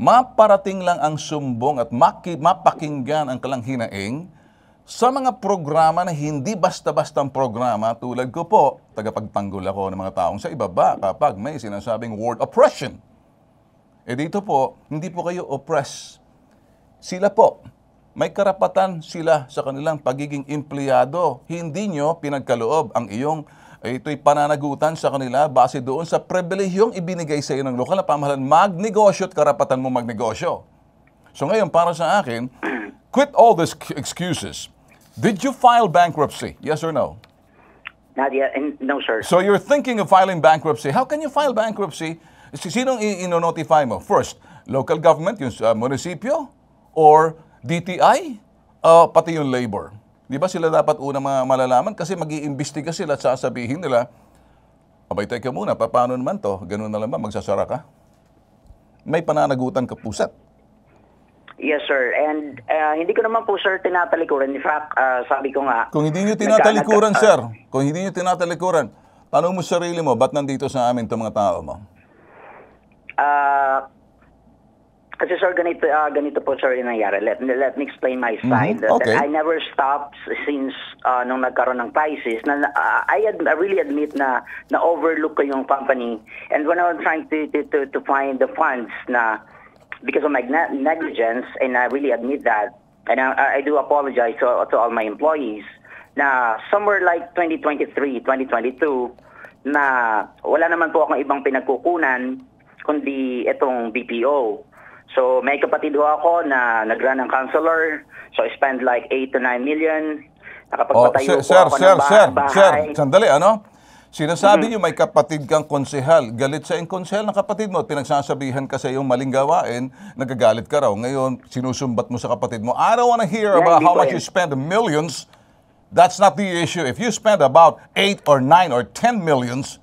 maparating lang ang sumbong at maki, mapakinggan ang kalanghinaing sa mga programa na hindi basta-bastang programa tulad ko po, tagapagtanggol ako ng mga taong sa ibaba kapag may sinasabing word oppression. E dito po, hindi po kayo oppressed sila po, may karapatan sila sa kanilang pagiging empleyado. Hindi nyo pinagkaloob ang iyong eh, ito'y pananagutan sa kanila base doon sa pribilehiyong ibinigay sa iyo ng lokal na pamahalan. Magnegosyo at karapatan mo magnegosyo. So ngayon, para sa akin, quit all these excuses. Did you file bankruptcy? Yes or no? Not yet. no, sir. So you're thinking of filing bankruptcy. How can you file bankruptcy? Sinong ino-notify mo? First, local government, yung uh, munisipyo? or DTI, uh, ah, pati yung labor. Di ba sila dapat una malalaman kasi mag iimbestiga sila at sasabihin nila, abay teka muna, paano naman to? Ganun na lang ba, magsasara ka? May pananagutan ka pusat. Yes, sir. And uh, hindi ko naman po, sir, tinatalikuran. In fact, uh, sabi ko nga... Kung hindi nyo tinatalikuran, sir, kung hindi nyo tinatalikuran, tanong mo sarili mo, ba't nandito sa amin itong mga tao mo? Ah... Uh, kasi sir, ganito, uh, ganito po sir yung nangyari. Let, let me explain my mm-hmm. side. Mm-hmm. Okay. I never stopped since uh, nung nagkaroon ng crisis. Na, uh, I, ad- I really admit na na-overlook ko yung company. And when I was trying to, to, to, to find the funds na because of my ne- negligence, and I really admit that, and I, I do apologize to, to all my employees, na somewhere like 2023, 2022, na wala naman po akong ibang pinagkukunan kundi itong BPO. So may kapatid ko ako na nagran ng counselor. So I spend like 8 to 9 million. Nakapagpatayo oh, sir, sir, ako sir, ng bahay. Sir, sandali ano? Sinasabi mm-hmm. niyo may kapatid kang konsehal. Galit sa konsehal ng kapatid mo at pinagsasabihan ka sa iyong maling gawain, nagagalit ka raw. Ngayon, sinusumbat mo sa kapatid mo. I don't wanna hear yeah, about how much yun. you spend millions. That's not the issue. If you spend about 8 or 9 or 10 millions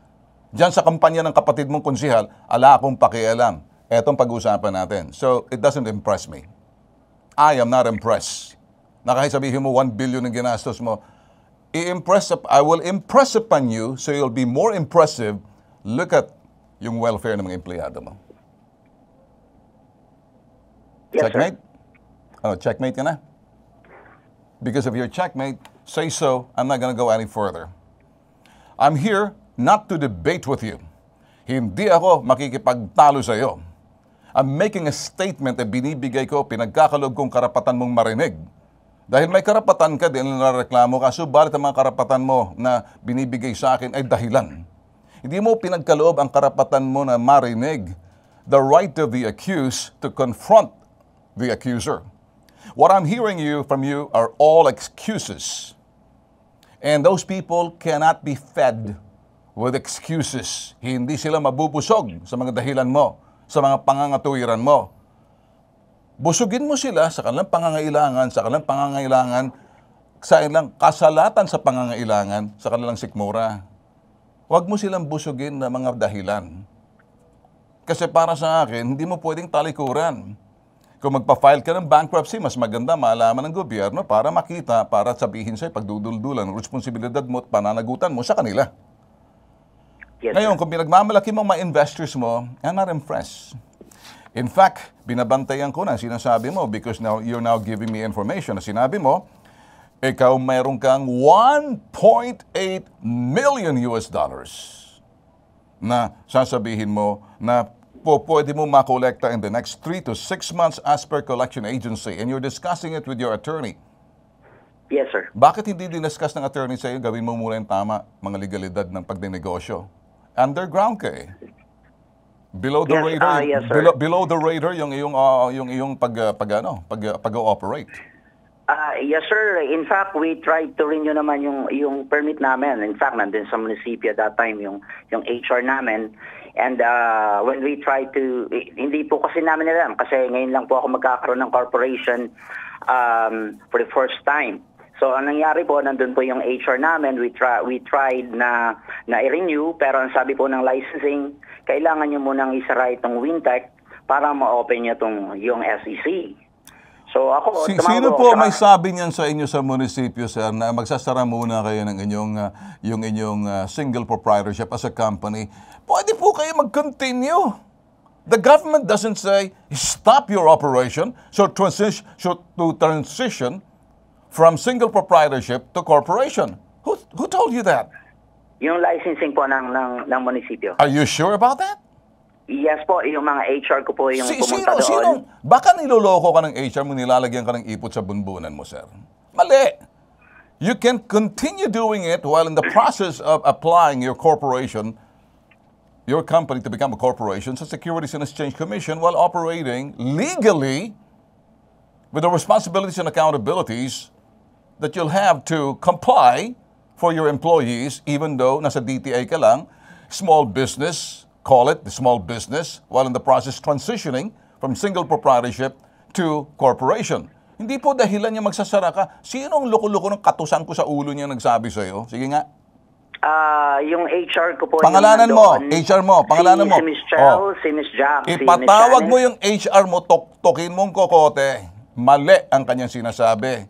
dyan sa kampanya ng kapatid mong konsehal, ala akong pakialam etong pag-uusapan natin. So, it doesn't impress me. I am not impressed. Na kahit sabihin mo 1 billion ang ginastos mo, i-impress up, I will impress upon you so you'll be more impressive. Look at yung welfare ng mga empleyado mo. Yes, checkmate? Sir. Oh, checkmate ka na? Because of your checkmate, say so, I'm not going to go any further. I'm here not to debate with you. Hindi ako makikipagtalo sa iyo. I'm making a statement na binibigay ko, pinagkakalog kong karapatan mong marinig. Dahil may karapatan ka din na reklamo ka, subalit ang mga karapatan mo na binibigay sa akin ay dahilan. Hindi mo pinagkaloob ang karapatan mo na marinig the right of the accused to confront the accuser. What I'm hearing you from you are all excuses. And those people cannot be fed with excuses. Hindi sila mabubusog sa mga dahilan mo sa mga pangangatuwiran mo. Busugin mo sila sa kanilang pangangailangan, sa kanilang pangangailangan, sa kanilang kasalatan sa pangangailangan, sa kanilang sikmura. Huwag mo silang busugin ng mga dahilan. Kasi para sa akin, hindi mo pwedeng talikuran. Kung magpa-file ka ng bankruptcy, mas maganda maalaman ng gobyerno para makita, para sabihin sa'yo, pagduduldulan, responsibilidad mo at pananagutan mo sa kanila. Yes, Ngayon, sir. kung pinagmamalaki mo mga investors mo, I'm not impressed. In fact, binabantayan ko na sinasabi mo because now you're now giving me information na sinabi mo, ikaw mayroon kang 1.8 million US dollars na sasabihin mo na po pwede mo makolekta in the next 3 to 6 months as per collection agency and you're discussing it with your attorney. Yes, sir. Bakit hindi diniscuss ng attorney sa'yo, gawin mo muna yung tama, mga legalidad ng pagdinegosyo? Underground ka eh. Below the yes, radar, uh, yes, below, below the radar yung iyong uh, yung iyong pag ah, pag ano, pag pag operate. Uh, yes sir, in fact we tried to renew naman yung yung permit namin. In fact, nandun sa munisipyo that time yung yung HR namin. And uh, when we try to, eh, hindi po kasi namin alam kasi ngayon lang po ako magkakaroon ng corporation um, for the first time. So ang nangyari po, nandun po yung HR namin, we, try, we tried na, na i-renew, pero ang sabi po ng licensing, kailangan nyo munang isara itong WinTech para ma-open nyo itong, yung SEC. So ako, si, sino po may sabi niyan sa inyo sa munisipyo sir na magsasara muna kayo ng inyong uh, yung inyong uh, single proprietorship as a company. Pwede po kayo mag-continue. The government doesn't say stop your operation so transition so to transition from single proprietorship to corporation. Who, who told you that? Yung licensing po ng, ng, ng munisipyo. Are you sure about that? Yes po, yung mga HR ko po yung si, pumunta sino, doon. Sino? Baka niloloko ka ng HR mo, nilalagyan ka ng ipot sa bunbunan mo, sir. Mali! You can continue doing it while in the process of applying your corporation, your company to become a corporation sa Securities and Exchange Commission while operating legally with the responsibilities and accountabilities that you'll have to comply for your employees even though nasa DTA ka lang, small business, call it the small business, while in the process transitioning from single proprietorship to corporation. Hindi po dahilan niya magsasara ka. Sino ang loko-loko ng katusan ko sa ulo niya nagsabi sa'yo? Sige nga. Ah, uh, yung HR ko po. Pangalanan mo, HR mo, pangalanan si, mo. Si Ms. Chell, oh. si Ms. Jack, Ipatawag si Ms. mo yung HR mo, tok-tokin mong kokote. Mali ang kanyang sinasabi.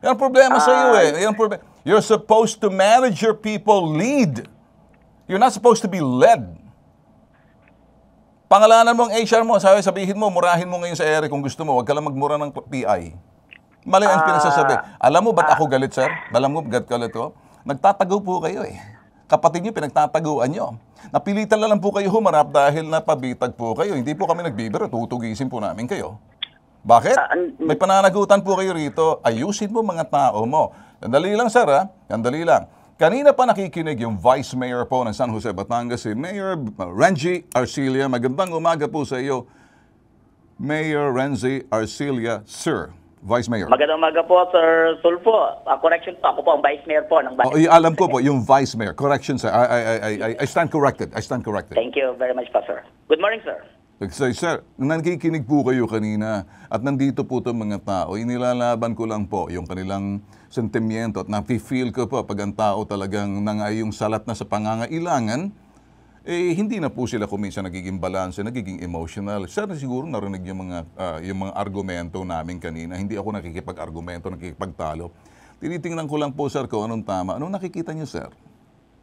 Yan problema uh, sa iyo ah, eh. Yan problema. You're supposed to manage your people, lead. You're not supposed to be led. Pangalanan mo ang HR mo, sabi sabihin mo, murahin mo ngayon sa Eric kung gusto mo. Huwag ka lang magmura ng PI. Mali ang uh, pinagsasabi. Alam mo ba't uh, ako galit, sir? Alam mo ba't galit ko? Nagtatago po kayo eh. Kapatid niyo, pinagtataguan niyo. Napilitan na lang po kayo humarap dahil napabitag po kayo. Hindi po kami nagbibiro, tutugisin po namin kayo. Bakit? Ah, May pananagutan po kayo rito. Ayusin mo mga tao mo. Nandali lang, sir, ha? Nandali lang. Kanina pa nakikinig yung Vice Mayor po ng San Jose, Batangas, si Mayor Renji Arcelia. Magandang umaga po sa iyo, Mayor Renzi Arcelia, sir. Vice Mayor. Magandang umaga po, Sir Sulfo. Uh, ah, correction po, ako po ang Vice Mayor po. Ng Vice oh, alam ko po, yung Vice Mayor. Correction, sir. I, I, I, I stand corrected. I stand corrected. Thank you very much po, sir. Good morning, sir. Sir, sir, nakikinig po kayo kanina at nandito po itong mga tao. Inilalaban ko lang po yung kanilang sentimiento at na feel ko po pag ang tao talagang nangayong salat na sa pangangailangan, eh hindi na po sila kuminsan nagiging balanse, nagiging emotional. Sana siguro narinig yung mga, uh, yung mga argumento namin kanina. Hindi ako nakikipag-argumento, nakikipagtalo. Tinitingnan ko lang po, sir, kung anong tama. Anong nakikita niyo, sir?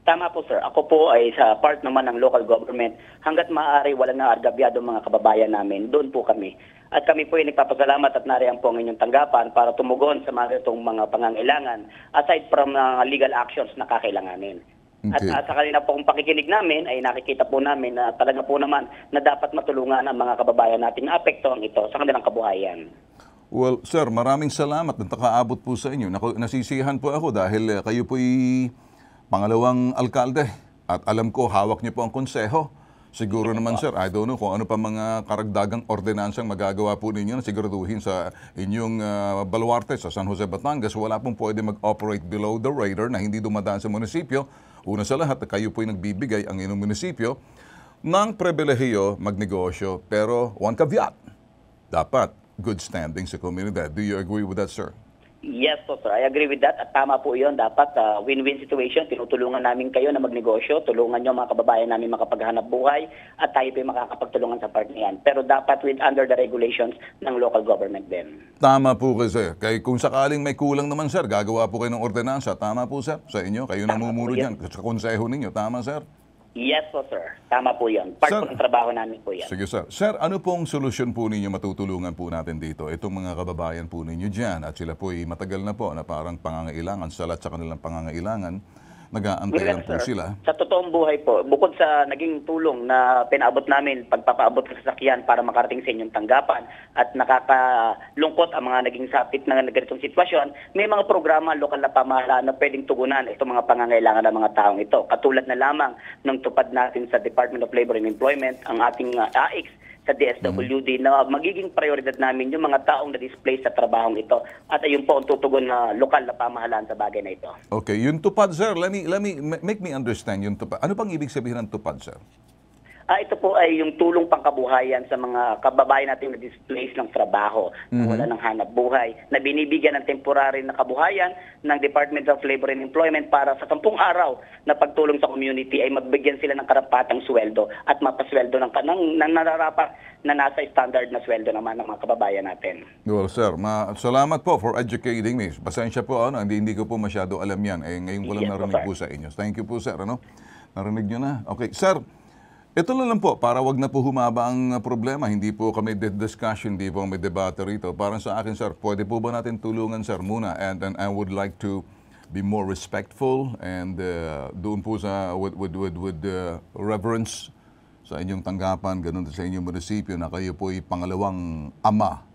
Tama po sir. Ako po ay sa part naman ng local government. Hanggat maaari wala walang naargabyado mga kababayan namin, doon po kami. At kami po ay nagpapasalamat at nariyan po ang inyong tanggapan para tumugon sa mga itong mga pangangailangan aside from mga uh, legal actions na kakailanganin. Okay. At uh, sa kanina po kung pakikinig namin ay nakikita po namin na talaga po naman na dapat matulungan ang mga kababayan natin na apektuhan ito sa kanilang kabuhayan. Well, sir, maraming salamat. Nakakaabot po sa inyo. Nasisihan po ako dahil uh, kayo po'y pangalawang alkalde. At alam ko, hawak niyo po ang konseho. Siguro naman sir, I don't know kung ano pa mga karagdagang ordinansang magagawa po ninyo na siguraduhin sa inyong uh, baluarte sa San Jose, Batangas. Wala pong pwede mag-operate below the radar na hindi dumadaan sa munisipyo. Una sa lahat, kayo po'y nagbibigay ang inyong munisipyo ng pribilehiyo magnegosyo pero one caveat, dapat good standing sa komunidad. Do you agree with that, sir? Yes po sir, I agree with that at tama po yun. Dapat uh, win-win situation, tinutulungan namin kayo na magnegosyo, tulungan nyo mga kababayan namin makapaghanap buhay at tayo po makakapagtulungan sa part na Pero dapat with under the regulations ng local government din. Tama po kasi. Kay, kung sakaling may kulang naman sir, gagawa po kayo ng ordinansa. Tama po sir, sa inyo. Kayo namumuro dyan. Sa konseho ninyo. Tama sir. Yes po, sir. Tama po yan. Part sir, po ng trabaho namin po yan. Sige, sir. Sir, ano pong solusyon po ninyo matutulungan po natin dito? Itong mga kababayan po ninyo dyan at sila po ay matagal na po na parang pangangailangan, salat sa kanilang pangangailangan nag-aantay lang po sila. Sa totoong buhay po, bukod sa naging tulong na pinaabot namin, pagpapaabot ng sasakyan para makarating sa inyong tanggapan at nakakalungkot ang mga naging sapit ng ganitong sitwasyon, may mga programa lokal na pamahalaan na pwedeng tugunan itong mga pangangailangan ng mga taong ito. Katulad na lamang ng tupad natin sa Department of Labor and Employment, ang ating uh, ah, AICS, sa DSWD mm-hmm. na magiging prioridad namin yung mga taong na-displaced sa trabahong ito. At ayun po ang tutugon na lokal na pamahalaan sa bagay na ito. Okay, yung tupad sir, let me, let me make me understand yung tupad. Ano pang ibig sabihin ng tupad sir? Ah, ito po ay yung tulong pangkabuhayan sa mga kababayan natin na displaced ng trabaho, mm-hmm. na wala ng hanap buhay, na binibigyan ng temporary na kabuhayan ng Department of Labor and Employment para sa sampung araw na pagtulong sa community ay magbigyan sila ng karapatang sweldo at mapasweldo ng, ng, nararapat na nasa standard na sweldo naman ng mga kababayan natin. Well, sir, ma- salamat po for educating me. Pasensya po, ano, hindi, hindi ko po masyado alam yan. Eh, ngayon ko lang yes, narinig po, po sa inyo. Thank you po, sir. Ano? Narinig nyo na. Okay, sir. Ito na lang po, para wag na po humaba ang ah, problema. Hindi po kami discussion, hindi po kami debate rito. Parang sa akin, sir, pwede po ba natin tulungan, sir, muna? And, then I would like to be more respectful and uh, doon po sa with, with, with, with uh, reverence sa inyong tanggapan, ganun sa inyong munisipyo na kayo po ay pangalawang ama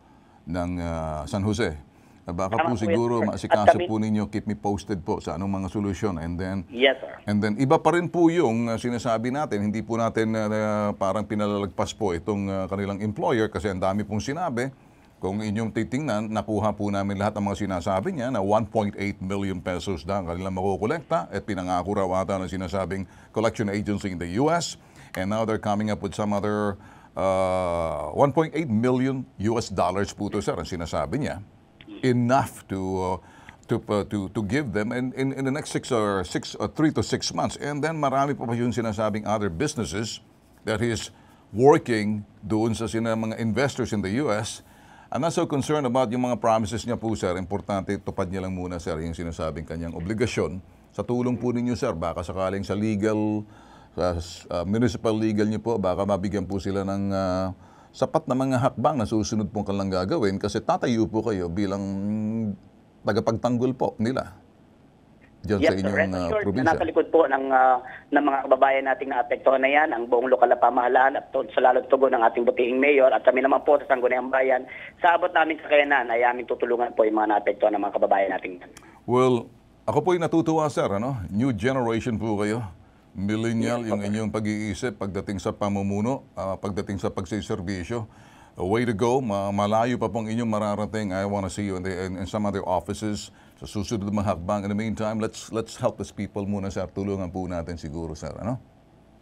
ng uh, San Jose. Baka po siguro yes, maasikaso po ninyo, keep me posted po sa anong mga solusyon. And then, yes, sir. And then iba pa rin po yung uh, sinasabi natin, hindi po natin uh, parang pinalalagpas po itong uh, kanilang employer kasi ang dami pong sinabi. Kung inyong titingnan, nakuha po namin lahat ng mga sinasabi niya na 1.8 million pesos na ang kanilang makukolekta at pinangako raw ata ng sinasabing collection agency in the U.S. And now they're coming up with some other uh, 1.8 million US dollars po to sir ang sinasabi niya enough to uh, to, uh, to, to give them in, in, in the next six or six or uh, three to six months. And then marami pa pa yun sinasabing other businesses that is working doon sa sina mga investors in the U.S. I'm not so concerned about yung mga promises niya po, sir. Importante, tupad niya lang muna, sir, yung sinasabing kanyang obligasyon. Sa tulong po ninyo, sir, baka sakaling sa legal, sa uh, municipal legal niyo po, baka mabigyan po sila ng uh, sapat na mga hakbang na susunod pong kalang gagawin kasi tatayo po kayo bilang tagapagtanggol po nila dyan yes, sa inyong uh, probinsya. Na po ng, uh, ng mga kababayan nating naapektuhan na yan, ang buong lokal na pamahalaan at sa lalot tugon ng ating butiing mayor at kami naman po sa Sangguniang Bayan, sa abot namin kakayanan ay aming tutulungan po yung mga naapektuhan ng mga kababayan nating Well, ako po ay natutuwa sir, ano? new generation po kayo millennial yung inyong pag-iisip pagdating sa pamumuno, uh, pagdating sa pagsiservisyo. A way to go. Ma malayo pa pong inyong mararating. I want to see you in, the, in, in some other offices sa susunod na hakbang. In the meantime, let's let's help these people muna, sir. Tulungan po natin siguro, sir. Ano?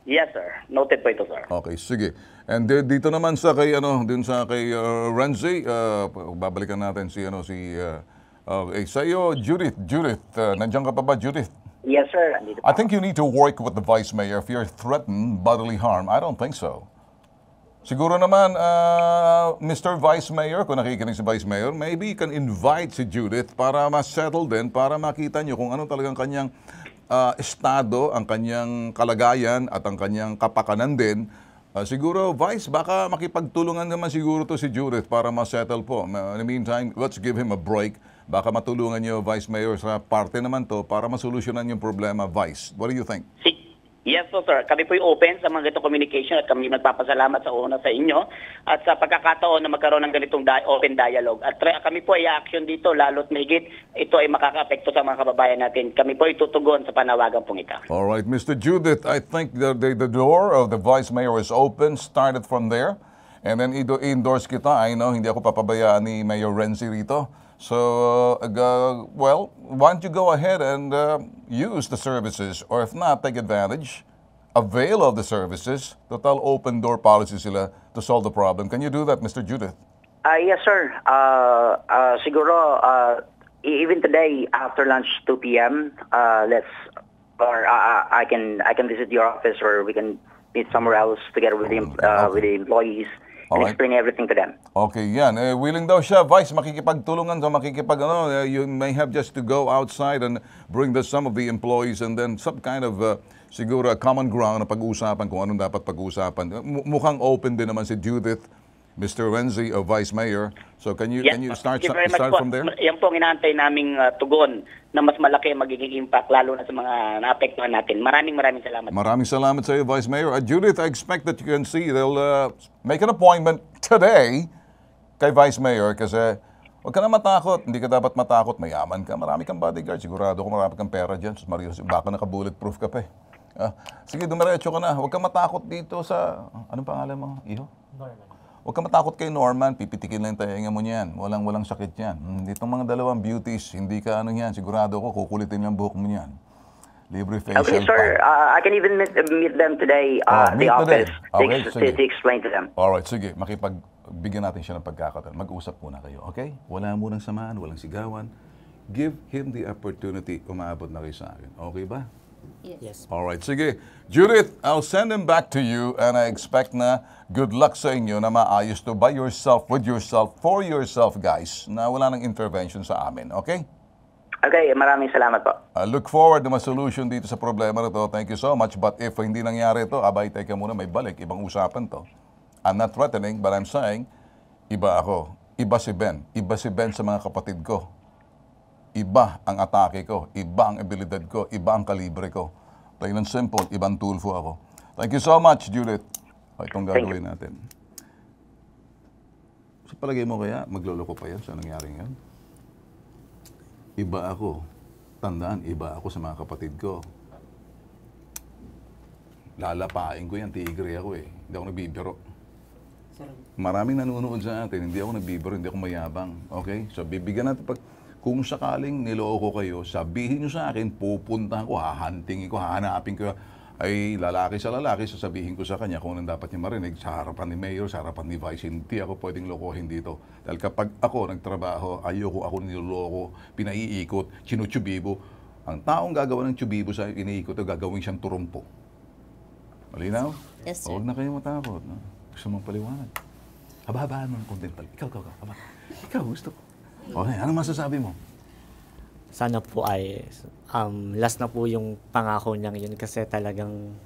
Yes, sir. Noted po ito, sir. Okay, sige. And dito naman sa kay ano, dun sa kay uh, Renzi, uh, babalikan natin si ano si uh, okay, uh, eh, sa iyo Judith, Judith, uh, nandiyan ka pa ba Judith? Yes, sir. I think you need to work with the Vice Mayor if you're threatened bodily harm. I don't think so. Siguro naman, uh, Mr. Vice Mayor, kung nakikinig si Vice Mayor, maybe you can invite si Judith para ma-settle din, para makita niyo kung ano talagang kanyang uh, estado, ang kanyang kalagayan at ang kanyang kapakanan din. Uh, siguro, Vice, baka makipagtulungan naman siguro to si Judith para ma-settle po. in the meantime, let's give him a break. Baka matulungan niyo, Vice Mayor, sa parte naman to para masolusyonan yung problema, Vice. What do you think? Yes so, sir, kami po yung open sa mga ganitong communication at kami magpapasalamat sa una sa inyo at sa pagkakataon na magkaroon ng ganitong di- open dialogue. At kami po ay action dito lalo't higit ito ay makakaapekto sa mga kababayan natin. Kami po ay tutugon sa panawagan pong ito. All right, Mr. Judith, I think the, the, the door of the Vice Mayor is open. Started from there. And then i-endorse kita. I know hindi ako papabayaan ni Mayor Renzi rito. So, uh, uh, well, why don't you go ahead and uh, use the services, or if not, take advantage, avail of the services. Total open door policy to solve the problem. Can you do that, Mr. Judith? Uh, yes, sir. Uh, uh, siguro, uh, even today after lunch, 2 p.m., uh, let's, or uh, uh, I can I can visit your office, or we can meet somewhere else together with the oh, uh, with the employees. All right. everything to them. Okay, yan. Eh, willing daw siya, Vice, makikipagtulungan so makikipag, ano, uh, you may have just to go outside and bring the, some of the employees and then some kind of, uh, siguro, common ground na pag-uusapan kung anong dapat pag-uusapan. Mukhang open din naman si Judith Mr. Renzi, uh, oh, Vice Mayor. So can you yeah. can you start you start from there? Yan po ang inaantay naming uh, tugon na mas malaki ang magiging impact lalo na sa mga naapektuhan natin. Maraming maraming salamat. Maraming salamat sa iyo, Vice Mayor. At uh, Judith, I expect that you can see they'll uh, make an appointment today kay Vice Mayor kasi Huwag ka na matakot. Hindi ka dapat matakot. Mayaman ka. Marami kang bodyguard. Sigurado ko marami kang pera dyan. Sus baka naka-bulletproof ka pa eh. Ah, sige, dumiretso ka na. Huwag kang matakot dito sa... Anong pangalan mo? Iho? Norman. Huwag ka matakot kay Norman, pipitikin lang tayo mo niyan. Walang walang sakit yan. Hmm, itong mga dalawang beauties, hindi ka ano yan, sigurado ko kukulitin lang buhok mo niyan. Libre facial Okay, sir. Uh, I can even meet, meet them today, uh, oh, the office. Okay, to, sige. to explain to them. Alright, sige. Makipagbigyan natin siya ng pagkakataon. Mag-usap muna kayo, okay? Wala munang samahan, walang sigawan. Give him the opportunity. umabot na kayo sa akin. Okay ba? Yes. All right, sige. Judith, I'll send him back to you and I expect na good luck sa inyo na maayos to by yourself, with yourself, for yourself, guys, na wala nang intervention sa amin, okay? Okay, maraming salamat po. I look forward to my solution dito sa problema na to. Thank you so much. But if hindi nangyari to, abay, teka muna, may balik. Ibang usapan to. I'm not threatening, but I'm saying, iba ako. Iba si Ben. Iba si Ben sa mga kapatid ko iba ang atake ko, iba ang abilidad ko, iba ang kalibre ko. Plain and simple, ibang tulfo ako. Thank you so much, Judith. O, itong gagawin natin. Sa palagay mo kaya, magloloko pa yan sa nangyari yan? Iba ako. Tandaan, iba ako sa mga kapatid ko. Lalapain ko yan, tigre ako eh. Hindi ako nabibiro. Maraming nanonood sa atin, hindi ako nabibiro, hindi ako mayabang. Okay? So, bibigyan natin pag kung sakaling niloko kayo, sabihin nyo sa akin, pupunta ko, hahantingin ko, hahanapin ko, ay lalaki sa lalaki, sasabihin ko sa kanya kung anong dapat niya marinig sa harapan ni Mayor, sa harapan ni Vice, hindi ako pwedeng lokohin dito. Dahil kapag ako nagtrabaho, ayoko ako niloko, pinaiikot, chinuchubibo. Ang taong gagawa ng chubibo sa iniikot, gagawin siyang turumpo. Malinaw? Yes, sir. Huwag na kayo matakot. No? Gusto mong paliwanag. Haba-habaan mo ng kontental. Ikaw, ikaw, ikaw. Haba. Ikaw, gusto ko. Okay, anong masasabi mo? Sana po ay um, last na po yung pangako niya yun kasi talagang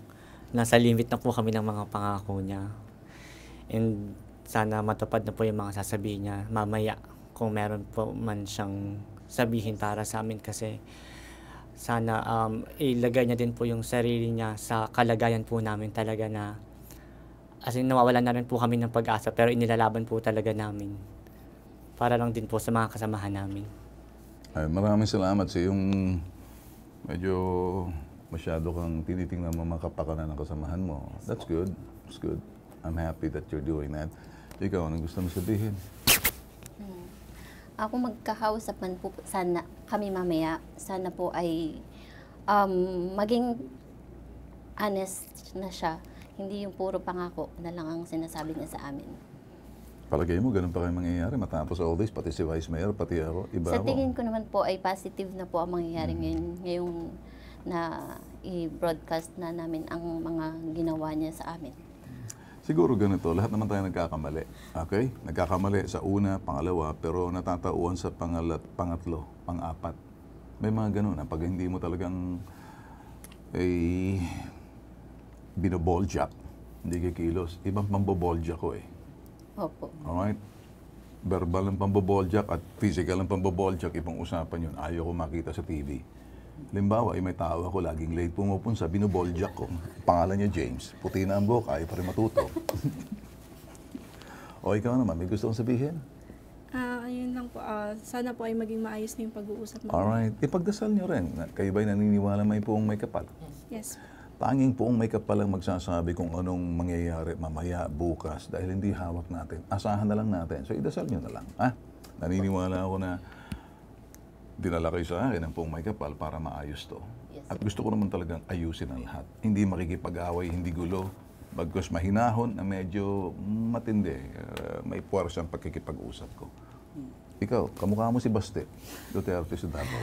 nasa limit na po kami ng mga pangako niya. And sana matupad na po yung mga sasabihin niya mamaya kung meron po man siyang sabihin para sa amin kasi sana um, ilagay niya din po yung sarili niya sa kalagayan po namin talaga na as in nawawala na rin po kami ng pag-asa pero inilalaban po talaga namin para lang din po sa mga kasamahan namin. Ay, maraming salamat sa yung medyo masyado kang tinitingnan mo mga kapakanan ng kasamahan mo. That's good. That's good. I'm happy that you're doing that. Ikaw, anong gusto mo sabihin? Hmm. Ako magkakausapan po sana kami mamaya. Sana po ay um, maging honest na siya. Hindi yung puro pangako na lang ang sinasabi niya sa amin. Palagay mo, ganun pa kayo mangyayari matapos all this, pati si Vice Mayor, pati ako, iba Sa tingin ko naman po ay positive na po ang mangyayari mm. ngayon, ngayong na i-broadcast na namin ang mga ginawa niya sa amin. Siguro ganito, lahat naman tayo nagkakamali. Okay? Nagkakamali sa una, pangalawa, pero natatauhan sa pangalat, pangatlo, pangapat. May mga ganun na pag hindi mo talagang ay eh, binoboljak, hindi kikilos. Ibang pambobolja ko eh. Opo. Alright? Verbal ng pamboboljak at physical ng pamboboljak, ibang usapan yun. Ayaw ko makita sa TV. Limbawa, ay eh, may tao ako, laging late pumupunsa, binuboljak ko. Pangalan niya James. Puti na ang buhok, ayaw pa rin matuto. o ikaw naman, may gusto kong sabihin? Ah, ayun lang po. Ah, sana po ay maging maayos na yung pag-uusap namin. Alright. Ipagdasal niyo rin. Kayo ba'y naniniwala may poong may kapal? Yes. Yes. Tanging poong may kapalang magsasabi kung anong mangyayari mamaya, bukas, dahil hindi hawak natin. Asahan na lang natin. So, idasal nyo na lang. Ha? naniniwala ako na dinala kayo sa akin ang poong may kapal para maayos to. At gusto ko naman talagang ayusin ang lahat. Hindi makikipag-away, hindi gulo. Bagkos mahinahon na medyo matindi. Uh, may puwersa ang pagkikipag-usap ko. Ikaw, kamukha mo si Baste Duterte sa Davao.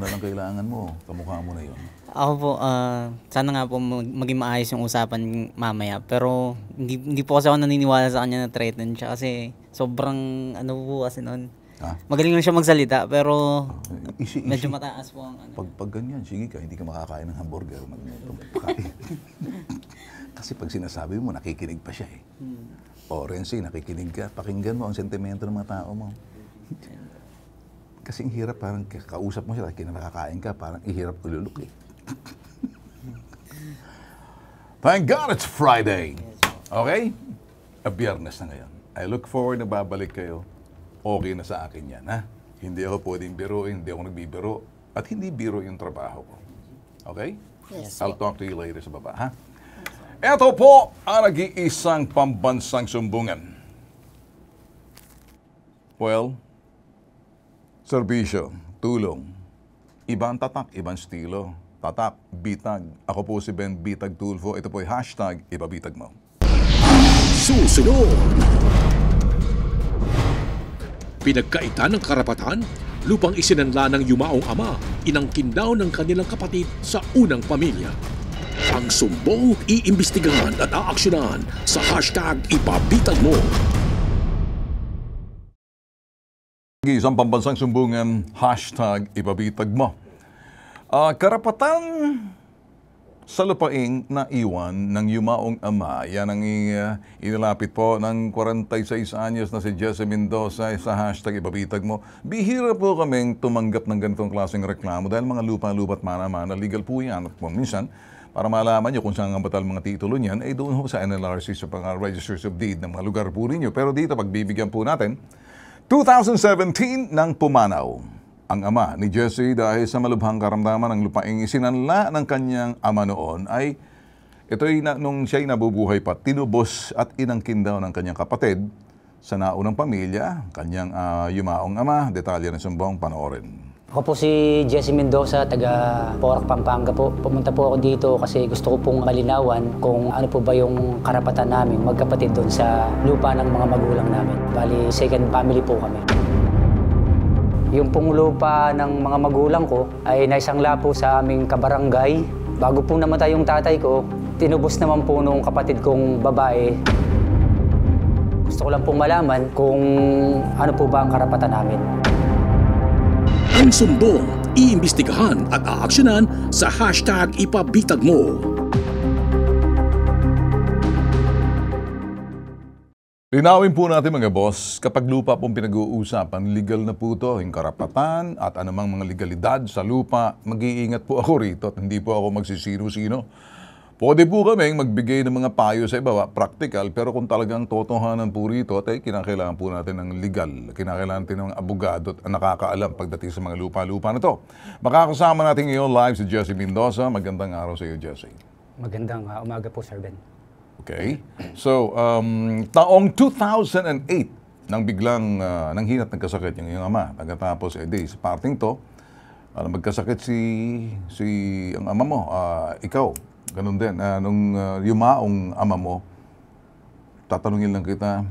na lang kailangan mo. Kamukha mo na yon. Ako po, uh, sana nga po maging maayos yung usapan mamaya. Pero hindi, hindi po kasi ako naniniwala sa kanya na threaten siya kasi sobrang ano po kasi noon. Ha? Magaling lang siya magsalita pero eh, isi, isi. medyo mataas po ang ano. Pag, pag ganyan, sige ka, hindi ka makakain ng hamburger. Mag kasi pag sinasabi mo, nakikinig pa siya eh. Hmm. O, Renzi, nakikinig ka. Pakinggan mo ang sentimento ng mga tao mo. Kasi ang hirap, parang kausap mo sila, kinakakain ka, parang ihirap ko ululok eh. Thank God it's Friday. Okay? A biyernes na ngayon. I look forward na babalik kayo. Okay na sa akin yan, ha? Hindi ako pwedeng biruin, hindi ako nagbibiro. At hindi biro yung trabaho ko. Okay? Yes. I'll talk to you later sa baba, ha? Ito po ang nag-iisang pambansang sumbungan. Well, Serbisyo, tulong. Ibang tatak, ibang estilo. Tatak, bitag. Ako po si Ben Bitag Tulfo. Ito po ay hashtag Ibabitag Mo. Susunod! Pinagkaitan ng karapatan, lupang isinanla ng yumaong ama, inangkin daw ng kanilang kapatid sa unang pamilya. Ang sumbong iimbestigahan at aaksyonan sa hashtag Ipabitag Mo. Isang pambansang sumbungan, hashtag ibabitag mo. Uh, karapatan sa lupaing na iwan ng yumaong ama. Yan ang uh, inilapit po ng 46 anyos na si Jesse Mendoza sa hashtag ibabitag mo. Bihira po kaming tumanggap ng ganitong klaseng reklamo dahil mga lupa-lupa at mana-mana, legal po yan. At minsan, para malaman nyo kung saan ang batal mga titulo niyan, ay doon ho sa NLRC sa mga registers of deed ng mga lugar po ninyo. Pero dito, pagbibigyan po natin, 2017 nang pumanaw ang ama ni Jesse dahil sa malubhang karamdaman ng lupaing isinanla ng kanyang ama noon ay ito'y na, nung siya'y nabubuhay pa, tinubos at inangkin daw ng kanyang kapatid sa naunang pamilya, kanyang uh, yumaong ama, detalye ng sumbong panoorin. Ako po si Jesse Mendoza, taga Porac, Pampanga po. Pumunta po ako dito kasi gusto ko pong malinawan kung ano po ba yung karapatan namin magkapatid doon sa lupa ng mga magulang namin. Bali, second family po kami. Yung pong lupa ng mga magulang ko ay naisangla po sa aming kabarangay. Bago po namatay yung tatay ko, tinubos naman po nung kapatid kong babae. Gusto ko lang pong malaman kung ano po ba ang karapatan namin ang sumbong, iimbestigahan at aaksyonan sa hashtag ipabitag mo. Linawin po natin mga boss, kapag lupa pong pinag-uusapan, legal na po ito, yung karapatan at anumang mga legalidad sa lupa, mag-iingat po ako rito at hindi po ako magsisino-sino Pwede po kaming magbigay ng mga payo sa iba, practical, pero kung talagang totohanan po rito, tay, eh, kinakailangan po natin ng legal, kinakailangan natin ng abogado at nakakaalam pagdating sa mga lupa-lupa na to. Makakasama natin ngayon live si Jesse Mendoza. Magandang araw sa iyo, Jesse. Magandang uh, umaga po, Sir Ben. Okay. So, um, taong 2008, nang biglang, uh, nang hinat ng kasakit yung iyong ama, pagkatapos, edi, eh, sa parting to, uh, magkasakit si, si ang ama mo, uh, ikaw, ganun din. Uh, nung uh, yumaong ama mo, tatanungin lang kita,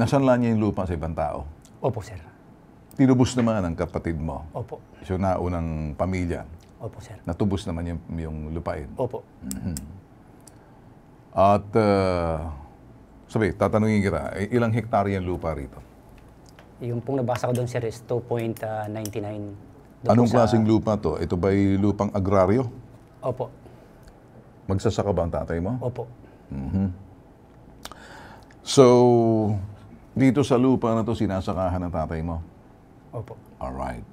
nasan lang niya yung lupa sa ibang tao? Opo, sir. Tinubos naman ang kapatid mo. Opo. So, naunang pamilya. Opo, sir. Natubos naman yung, yung lupain. Opo. mm At, uh, sabi, tatanungin kita, eh, ilang hektarya lupa rito? Yung pong nabasa ko doon, sir, is 2.99. Anong klaseng lupa to? Ito ba'y lupang agraryo? Opo. Magsasaka ba ang tatay mo? Opo. Mm-hmm. So, dito sa lupa na to sinasakahan ng tatay mo? Opo. All right.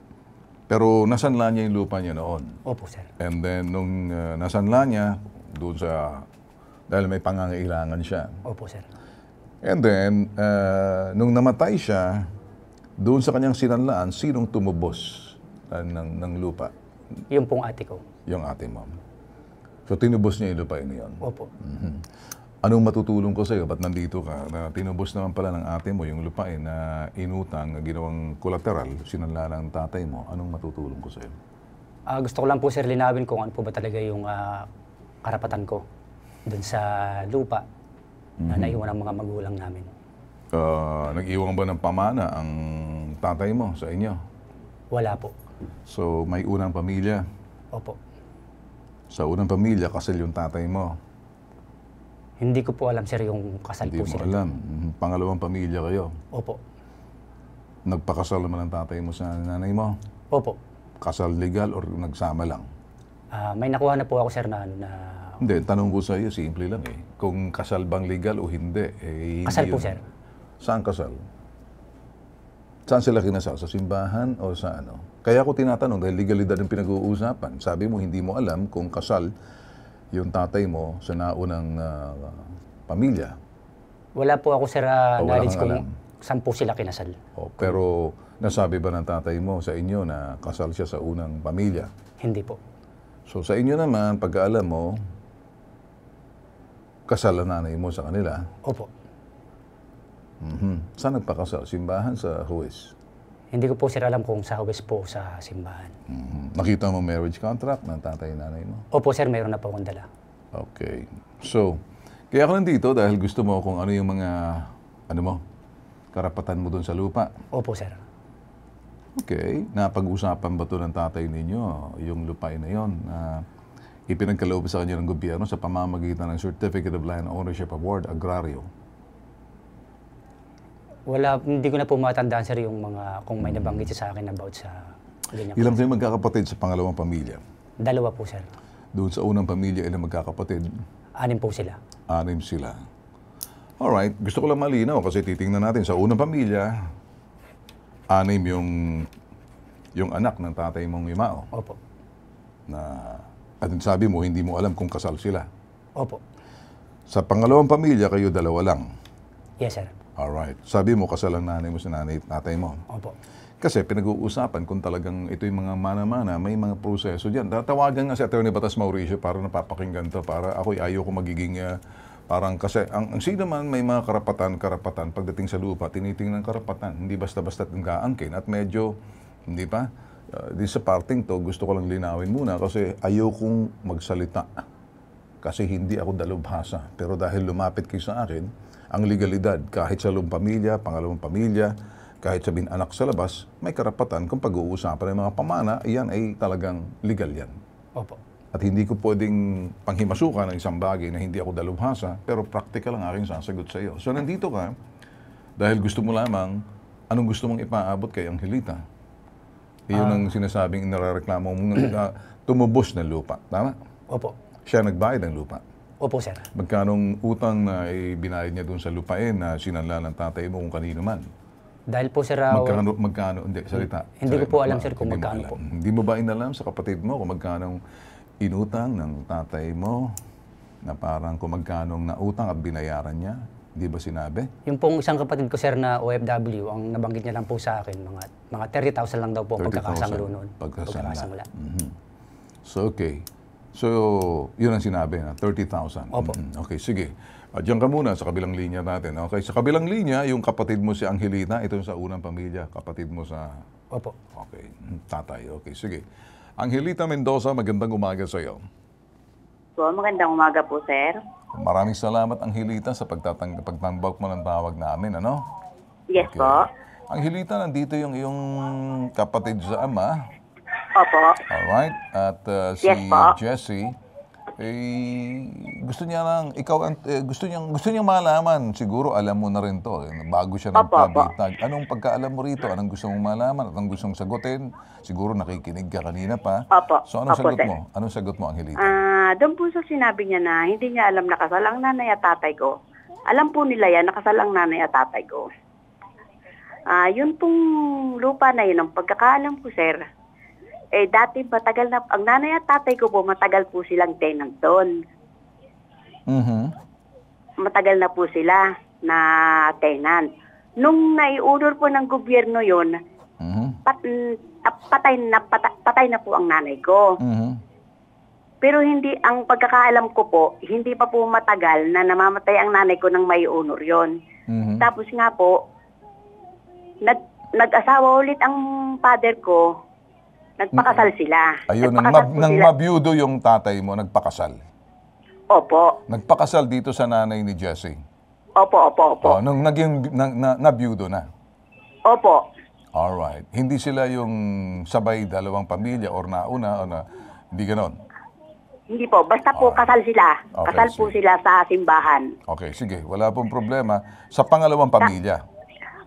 Pero nasanla niya yung lupa niya noon? Opo, sir. And then, nung uh, nasanla niya, doon sa... Dahil may pangangailangan siya. Opo, sir. And then, uh, nung namatay siya, doon sa kanyang sinanlaan, sinong tumubos uh, ng, ng lupa? Yung pong ate ko yung ating mom. So tinubos niya ilupain yun. Opo. Mm-hmm. Anong matutulong ko sa iyo? Ba't nandito ka? Na tinubos naman pala ng ate mo yung lupain na inutang, na ginawang collateral, sinanla ng tatay mo. Anong matutulong ko sa iyo? Uh, ah, gusto ko lang po, sir, linawin kung ano po ba talaga yung uh, karapatan ko dun sa lupa mm-hmm. na mhm. naiwan ng mga magulang namin. Uh, nag-iwan ba ng pamana ang tatay mo sa inyo? Wala po. So, may unang pamilya? Opo. Sa unang pamilya, kasal yung tatay mo. Hindi ko po alam, sir, yung kasal Hindi po, sila. Hindi mo alam. Mm, pangalawang pamilya kayo. Opo. Nagpakasal naman ang tatay mo sa nanay mo? Opo. Kasal legal or nagsama lang? Uh, may nakuha na po ako, sir, na... na... Hindi, tanong ko sa iyo, simple lang eh. Kung kasal bang legal o hindi, eh... kasal po, yun. sir. Saan kasal? Saan sila kinasal? Sa simbahan o sa ano? Kaya ako tinatanong, dahil legalidad ang pinag-uusapan, sabi mo hindi mo alam kung kasal yung tatay mo sa naunang uh, pamilya. Wala po ako, sir, uh, knowledge kung alam. saan po sila kinasal. Oh, pero nasabi ba ng tatay mo sa inyo na kasal siya sa unang pamilya? Hindi po. So sa inyo naman, pagkaalam mo, kasal ang nanay mo sa kanila? Opo. Mm-hmm. Saan nagpakasal? Simbahan sa Huwes? Hindi ko po sir alam kung sa West po sa simbahan. Mm-hmm. Nakita mo marriage contract ng tatay nanay mo? Opo sir, mayroon na po akong dala. Okay. So, kaya ako nandito dahil gusto mo kung ano yung mga, ano mo, karapatan mo doon sa lupa. Opo sir. Okay. Napag-usapan ba ito ng tatay ninyo, yung lupain na yon na ipinagkaloob sa kanya ng gobyerno sa pamamagitan ng Certificate of Land Ownership Award Agrario? Wala, hindi ko na po matandaan sir yung mga, kung may nabanggit siya sa akin about sa ganyan. Ilan kayo magkakapatid sa pangalawang pamilya? Dalawa po sir. Doon sa unang pamilya, ilan magkakapatid? Anim po sila. Anim sila. Alright, gusto ko lang malinaw kasi titingnan natin sa unang pamilya, anim yung yung anak ng tatay mong imao. Opo. Na, at sabi mo, hindi mo alam kung kasal sila. Opo. Sa pangalawang pamilya, kayo dalawa lang. Yes, sir. All right. Sabi mo, kasal ang nanay mo sa nanay at tatay mo. Opo. Kasi pinag-uusapan kung talagang ito yung mga mana-mana, may mga proseso dyan. Tatawagan nga si Atty. Batas Mauricio para napapakinggan to, para ako ako'y ayoko magiging uh, parang kasi ang, ang sino man may mga karapatan-karapatan pagdating sa lupa, tinitingnan ng karapatan. Hindi basta-basta nag-aangkin at medyo, hindi pa, uh, di sa parting to, gusto ko lang linawin muna kasi kong magsalita. Kasi hindi ako dalubhasa. Pero dahil lumapit kayo sa akin, ang legalidad kahit sa lumang pamilya, pangalawang pamilya, kahit sabihin anak sa labas, may karapatan kung pag-uusapan ng mga pamana, yan ay talagang legal yan. Opo. At hindi ko pwedeng panghimasukan ng isang bagay na hindi ako dalubhasa, pero practical ang aking sasagot sa iyo. So nandito ka, dahil gusto mo lamang, anong gusto mong ipaabot kay Angelita? Iyon ah. ang sinasabing narareklamo mo na tumubos na lupa. Tama? Opo. Siya nagbayad ng lupa. Opo, sir. Magkanong utang na ibinayad niya doon sa lupain na sinanla ng tatay mo kung kanino man? Dahil po, sir, uh, magkano, magkano, hindi, salita. Hindi ko po alam, sir, kung magkano po. Hindi mo ba inalam sa kapatid mo kung magkano inutang ng tatay mo na parang kung magkano nautang at binayaran niya? Hindi ba sinabi? Yung pong isang kapatid ko, sir, na OFW, ang nabanggit niya lang po sa akin, mga, mga 30,000 lang daw po 30, pagkakasanglo noon. Pagkasangla. Mm-hmm. So, okay. So, yun ang sinabi na 30,000. Opo. Mm-hmm. Okay, sige. Uh, diyan ka muna sa kabilang linya natin. Okay, sa kabilang linya, yung kapatid mo si Angelina, ito yung sa unang pamilya, kapatid mo sa... Opo. Okay, mm, tatay. Okay, sige. Angelita Mendoza, magandang umaga sa iyo. So, magandang umaga po, sir. Maraming salamat, Angelita, sa pagtatang pagtambaw mo ng tawag namin, ano? Yes okay. po. Angelita, nandito yung iyong kapatid sa ama, Opo. Alright. At uh, si yes, po. Jessie, eh, gusto niya lang, ikaw, ang, eh, gusto niya gusto niyang malaman, siguro alam mo na rin to, eh, bago siya Opo, nagpabitag. Anong pagkaalam mo rito? Anong gusto mong malaman? Anong gusto mong sagutin? Siguro nakikinig ka kanina pa. Opo. So anong Opo, sagot sir. mo? Anong sagot mo, Angelita? Ah, doon po sa sinabi niya na hindi niya alam na kasal ang nanay at tatay ko. Alam po nila yan, nakasal ang nanay at tatay ko. Ah, yun pong lupa na yun, ang pagkakaalam ko, sir eh dati matagal na, ang nanay at tatay ko po, matagal po silang tenant doon. Uh-huh. Matagal na po sila na tenant. Nung naiunor po ng gobyerno yon uh-huh. Mm-hmm. pat, patay, na, patay, patay na po ang nanay ko. Uh-huh. Pero hindi, ang pagkakaalam ko po, hindi pa po matagal na namamatay ang nanay ko ng may honor yon. Mm-hmm. Tapos nga po, nag, nag-asawa ulit ang father ko Nagpakasal sila. Ayun, nang, nang mabiyudo yung tatay mo, nagpakasal. Opo. Nagpakasal dito sa nanay ni Jessie. Opo, opo, opo. Oh, nung naging na, na, nabiyudo na. Opo. All right. Hindi sila yung sabay dalawang pamilya or nauna o na hindi ganoon. Hindi po, basta po Alright. kasal sila. Okay, kasal po sila sa simbahan. Okay, sige. Wala pong problema sa pangalawang pamilya.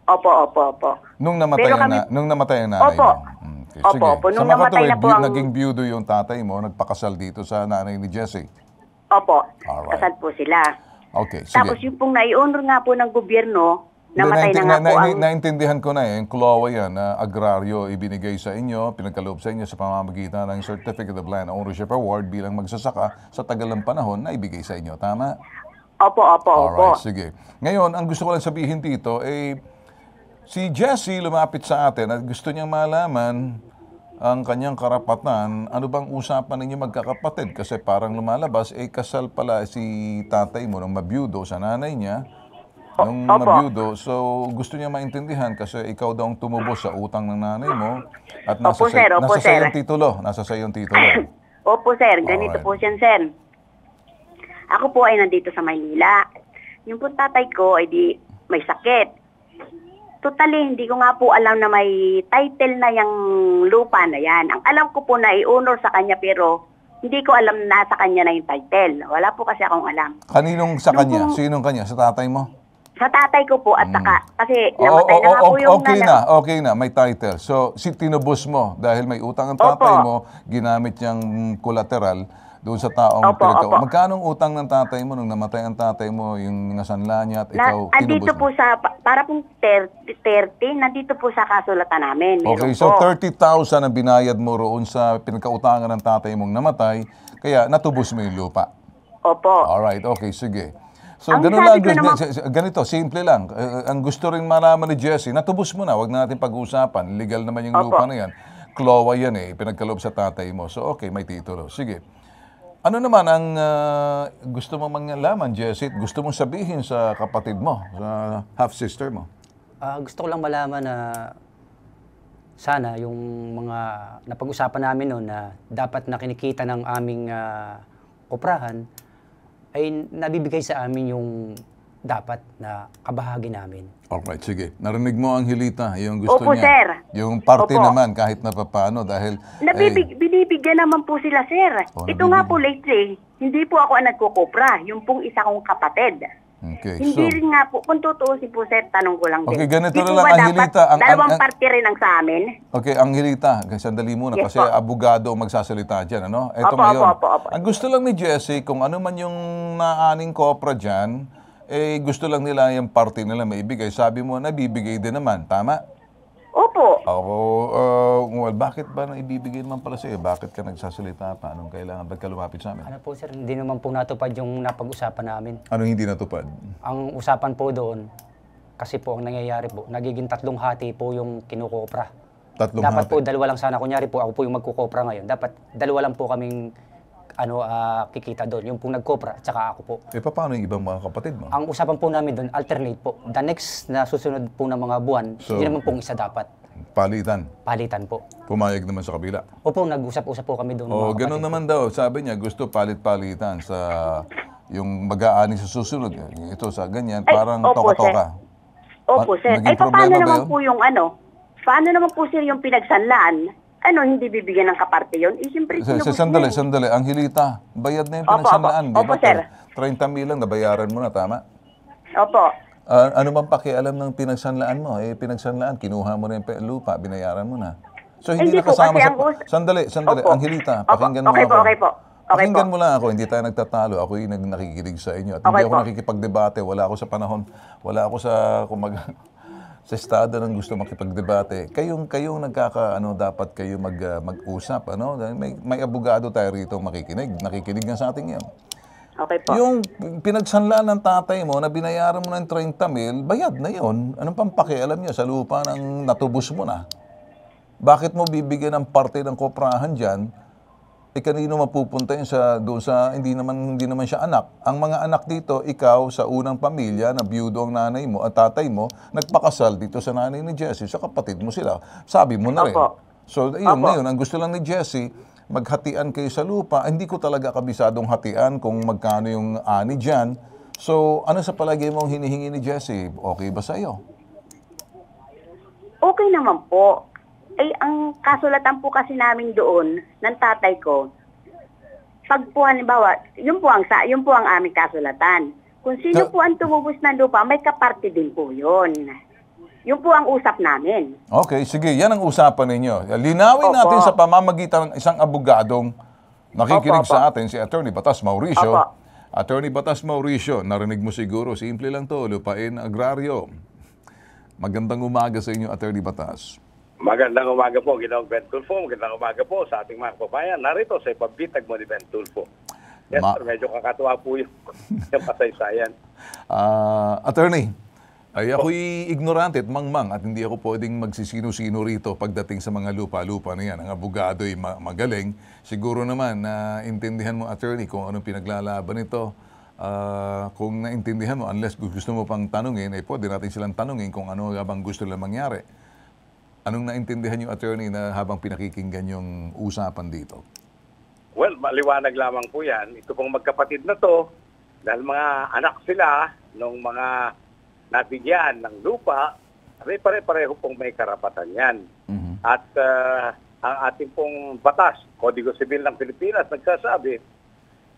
Opo, opo, opo. Nung namatay Pero ang na, kami- nung namatay ang nanay Opo. mo. Mm. Okay, Opo, sige. opo. Nung namatay makatuwid, na po ang... naging byudo yung tatay mo, nagpakasal dito sa nanay ni Jesse. Opo, Alright. kasal po sila. Okay, sige. Tapos yung pong naiunor nga po ng gobyerno, namatay na, nga po ang... Naintindihan ko na eh, yung CLOA yan, na agraryo ibinigay sa inyo, pinagkaloob sa inyo sa pamamagitan ng Certificate of Land Ownership Award bilang magsasaka sa tagal ng panahon na ibigay sa inyo. Tama? Opo, opo, opo. Alright, sige. Ngayon, ang gusto ko lang sabihin dito, eh, Si Jesse lumapit sa atin at gusto niyang malaman ang kanyang karapatan, ano bang usapan ninyo magkakapatid? Kasi parang lumalabas, eh kasal pala si tatay mo nung mabiyudo sa nanay niya, nung Opo. mabiyudo. So gusto niya maintindihan kasi ikaw daw ang tumubos sa utang ng nanay mo at nasa, Opo, sa, sir, Opo, nasa sir. sayong titulo. Nasa sayong titulo. Opo sir, ganito Alright. po siya sir. Ako po ay nandito sa Maynila. Yung po tatay ko ay di may sakit. Totally, hindi ko nga po alam na may title na yung lupa na yan. Ang alam ko po na i-honor sa kanya pero hindi ko alam na sa kanya na yung title. Wala po kasi akong alam. Kaninong sa kanya? Nung, Sinong kanya? Sa tatay mo? Sa tatay ko po at mm. saka. Mm. Kasi namatay oh, oh, na nga oh, po yung Okay nanay. na, okay na. May title. So, si tinubos mo dahil may utang ang tatay Opo. mo, ginamit niyang collateral doon sa taong opo, pinagka- opo. Magkano utang ng tatay mo nung namatay ang tatay mo, yung nasanla niya at ikaw na, ah, kinubos po sa, para pong 30, 30, nandito po sa kasulatan namin. Okay, so 30,000 ang binayad mo roon sa pinagkautangan ng tatay mong namatay, kaya natubos mo yung lupa. Opo. Alright, okay, sige. So, Ang ganun lang, sabi naman- ganito, simple lang. Eh, eh, ang gusto rin malaman ni Jesse, natubos mo na, wag na natin pag-usapan. Legal naman yung Opo. lupa na yan. Klowa yan eh, pinagkaloob sa tatay mo. So, okay, may titulo. Sige. Ano naman ang uh, gusto mong mangalaman, Jessit? Gusto mong sabihin sa kapatid mo, sa half-sister mo? Uh, gusto ko lang malaman na sana yung mga napag-usapan namin noon na dapat na kinikita ng aming uh, oprahan ay nabibigay sa amin yung dapat na kabahagi namin. Okay, sige. Narinig mo ang hilita, yung gusto Opo, niya. sir. Yung party Opo. naman, kahit na papaano, dahil... Nabibig, eh, binibigyan naman po sila, sir. Oh, Ito nabibigyan. nga po late, eh. Hindi po ako ang nagkukupra, yung pong isa kong kapatid. Okay, Hindi so, rin nga po, kung tutuusin po sir, tanong ko lang okay, din. Okay, ganito na lang, ang Hilita. Ang, dalawang ang, ang, parte rin ang sa amin. Okay, ang Hilita, sandali muna, yes, kasi po. abogado magsasalita dyan, ano? Ito opo, ngayon. Opo, opo, opo. Ang gusto lang ni Jesse, kung ano man yung naaning kopra dyan, eh gusto lang nila yung party nila maibigay. Sabi mo, nabibigay din naman. Tama? Opo. Ako, uh, well, bakit ba nang ibibigay naman pala sa'yo? Bakit ka nagsasalita Paano Anong kailangan? Ba't ka lumapit sa amin? Ano po sir, hindi naman po natupad yung napag-usapan namin. Anong hindi natupad? Ang usapan po doon, kasi po ang nangyayari po, nagiging tatlong hati po yung kinukopra. Tatlong Dapat hati? po dalawa lang sana. Kunyari po, ako po yung magkukopra ngayon. Dapat dalawa lang po kaming ano uh, kikita doon, yung pong nagkopra at saka ako po. Eh paano yung ibang mga kapatid mo? Ang usapan po namin doon, alternate po. The next na susunod po ng mga buwan, so, hindi naman pong isa dapat. Palitan? Palitan po. Pumayag naman sa kabila? Opo, nag-usap-usap po kami doon. Oh, ganoon naman daw. Sabi niya, gusto palit-palitan sa yung mag-aani sa susunod. Eh, ito sa ganyan, Ay, parang toka-toka. Opo, sir. Opo, sir. Ay, paano naman po yung ano? Paano naman po, sir, yung pinagsanlaan ano, hindi bibigyan ng kaparte yon. Eh, siyempre, sa, sa sandali, sandali. Ang bayad na yung pinagsamlaan. Opo, opo. opo sir. 30 mil lang, nabayaran mo na, tama? Opo. Uh, ano bang pakialam ng pinagsanlaan mo? Eh, pinagsanlaan, kinuha mo na yung lupa, binayaran mo na. So, hindi, hindi na kasama po, sa... Ang... Sandali, sandali. Opo. Ang hilita, pakinggan opo. mo okay ako. Po, okay po, okay po. Okay Pakinggan po. mo lang ako, hindi tayo nagtatalo. Ako yung nakikinig sa inyo. At okay hindi ako po. nakikipagdebate. Wala ako sa panahon. Wala ako sa kumaga sa estado ng gusto makipagdebate, kayong kayong nagkaka ano dapat kayo mag uh, mag-usap ano may may abogado tayo rito makikinig nakikinig na sa atin 'yon. Okay po. Yung pinagsanlaan ng tatay mo na binayaran mo ng 30 mil, bayad na yon. Anong pampaki? Alam niyo, sa lupa ng natubos mo na. Bakit mo bibigyan ng parte ng koprahan diyan? eh kanino mapupunta yun sa doon sa hindi naman hindi naman siya anak. Ang mga anak dito, ikaw sa unang pamilya na biyudo ang nanay mo at tatay mo, nagpakasal dito sa nanay ni Jesse, sa kapatid mo sila. Sabi mo na rin. So, ayun, Opo. ngayon, ang gusto lang ni Jesse, maghatian kayo sa lupa. Ah, hindi ko talaga kabisadong hatian kung magkano yung ani diyan. So, ano sa palagi mong hinihingi ni Jesse? Okay ba sa iyo? Okay naman po. Ay, eh, ang kasulatan po kasi namin doon ng tatay ko, pag po halimbawa, yun po ang, sa, yun po ang aming kasulatan. Kung sino po ang tumubos ng lupa, may kaparte din po yun. Yun po ang usap namin. Okay, sige. Yan ang usapan ninyo. Linawin Opo. natin sa pamamagitan ng isang abogadong nakikinig Opo, sa atin, si Attorney Batas Mauricio. Opo. Attorney Batas Mauricio, narinig mo siguro, simple lang to, lupain agraryo. Magandang umaga sa inyo, Attorney Batas. Magandang umaga po, Ginoong Ben Magandang umaga po sa ating mga kababayan. Narito sa Ipabitag mo ni Ben Tulfo. Yes, Ma- sir, medyo kakatuwa po yung, yung kasaysayan. Uh, attorney, ay ako'y ignorante at mangmang at hindi ako pwedeng magsisino-sino rito pagdating sa mga lupa-lupa na yan. Ang abogado'y magaling. Siguro naman na uh, intindihan mo, attorney, kung anong pinaglalaban nito. Uh, kung naintindihan mo, unless gusto mo pang tanungin, eh pwede natin silang tanungin kung ano bang gusto lang mangyari. Anong naintindihan yung attorney na habang pinakikinggan yung usapan dito? Well, maliwanag lamang po yan. Ito pong magkapatid na to, dahil mga anak sila nung mga nabigyan ng lupa, pare-pareho pong may karapatan yan. Mm-hmm. At uh, ang ating pong batas, Kodigo Sibil ng Pilipinas, nagsasabi,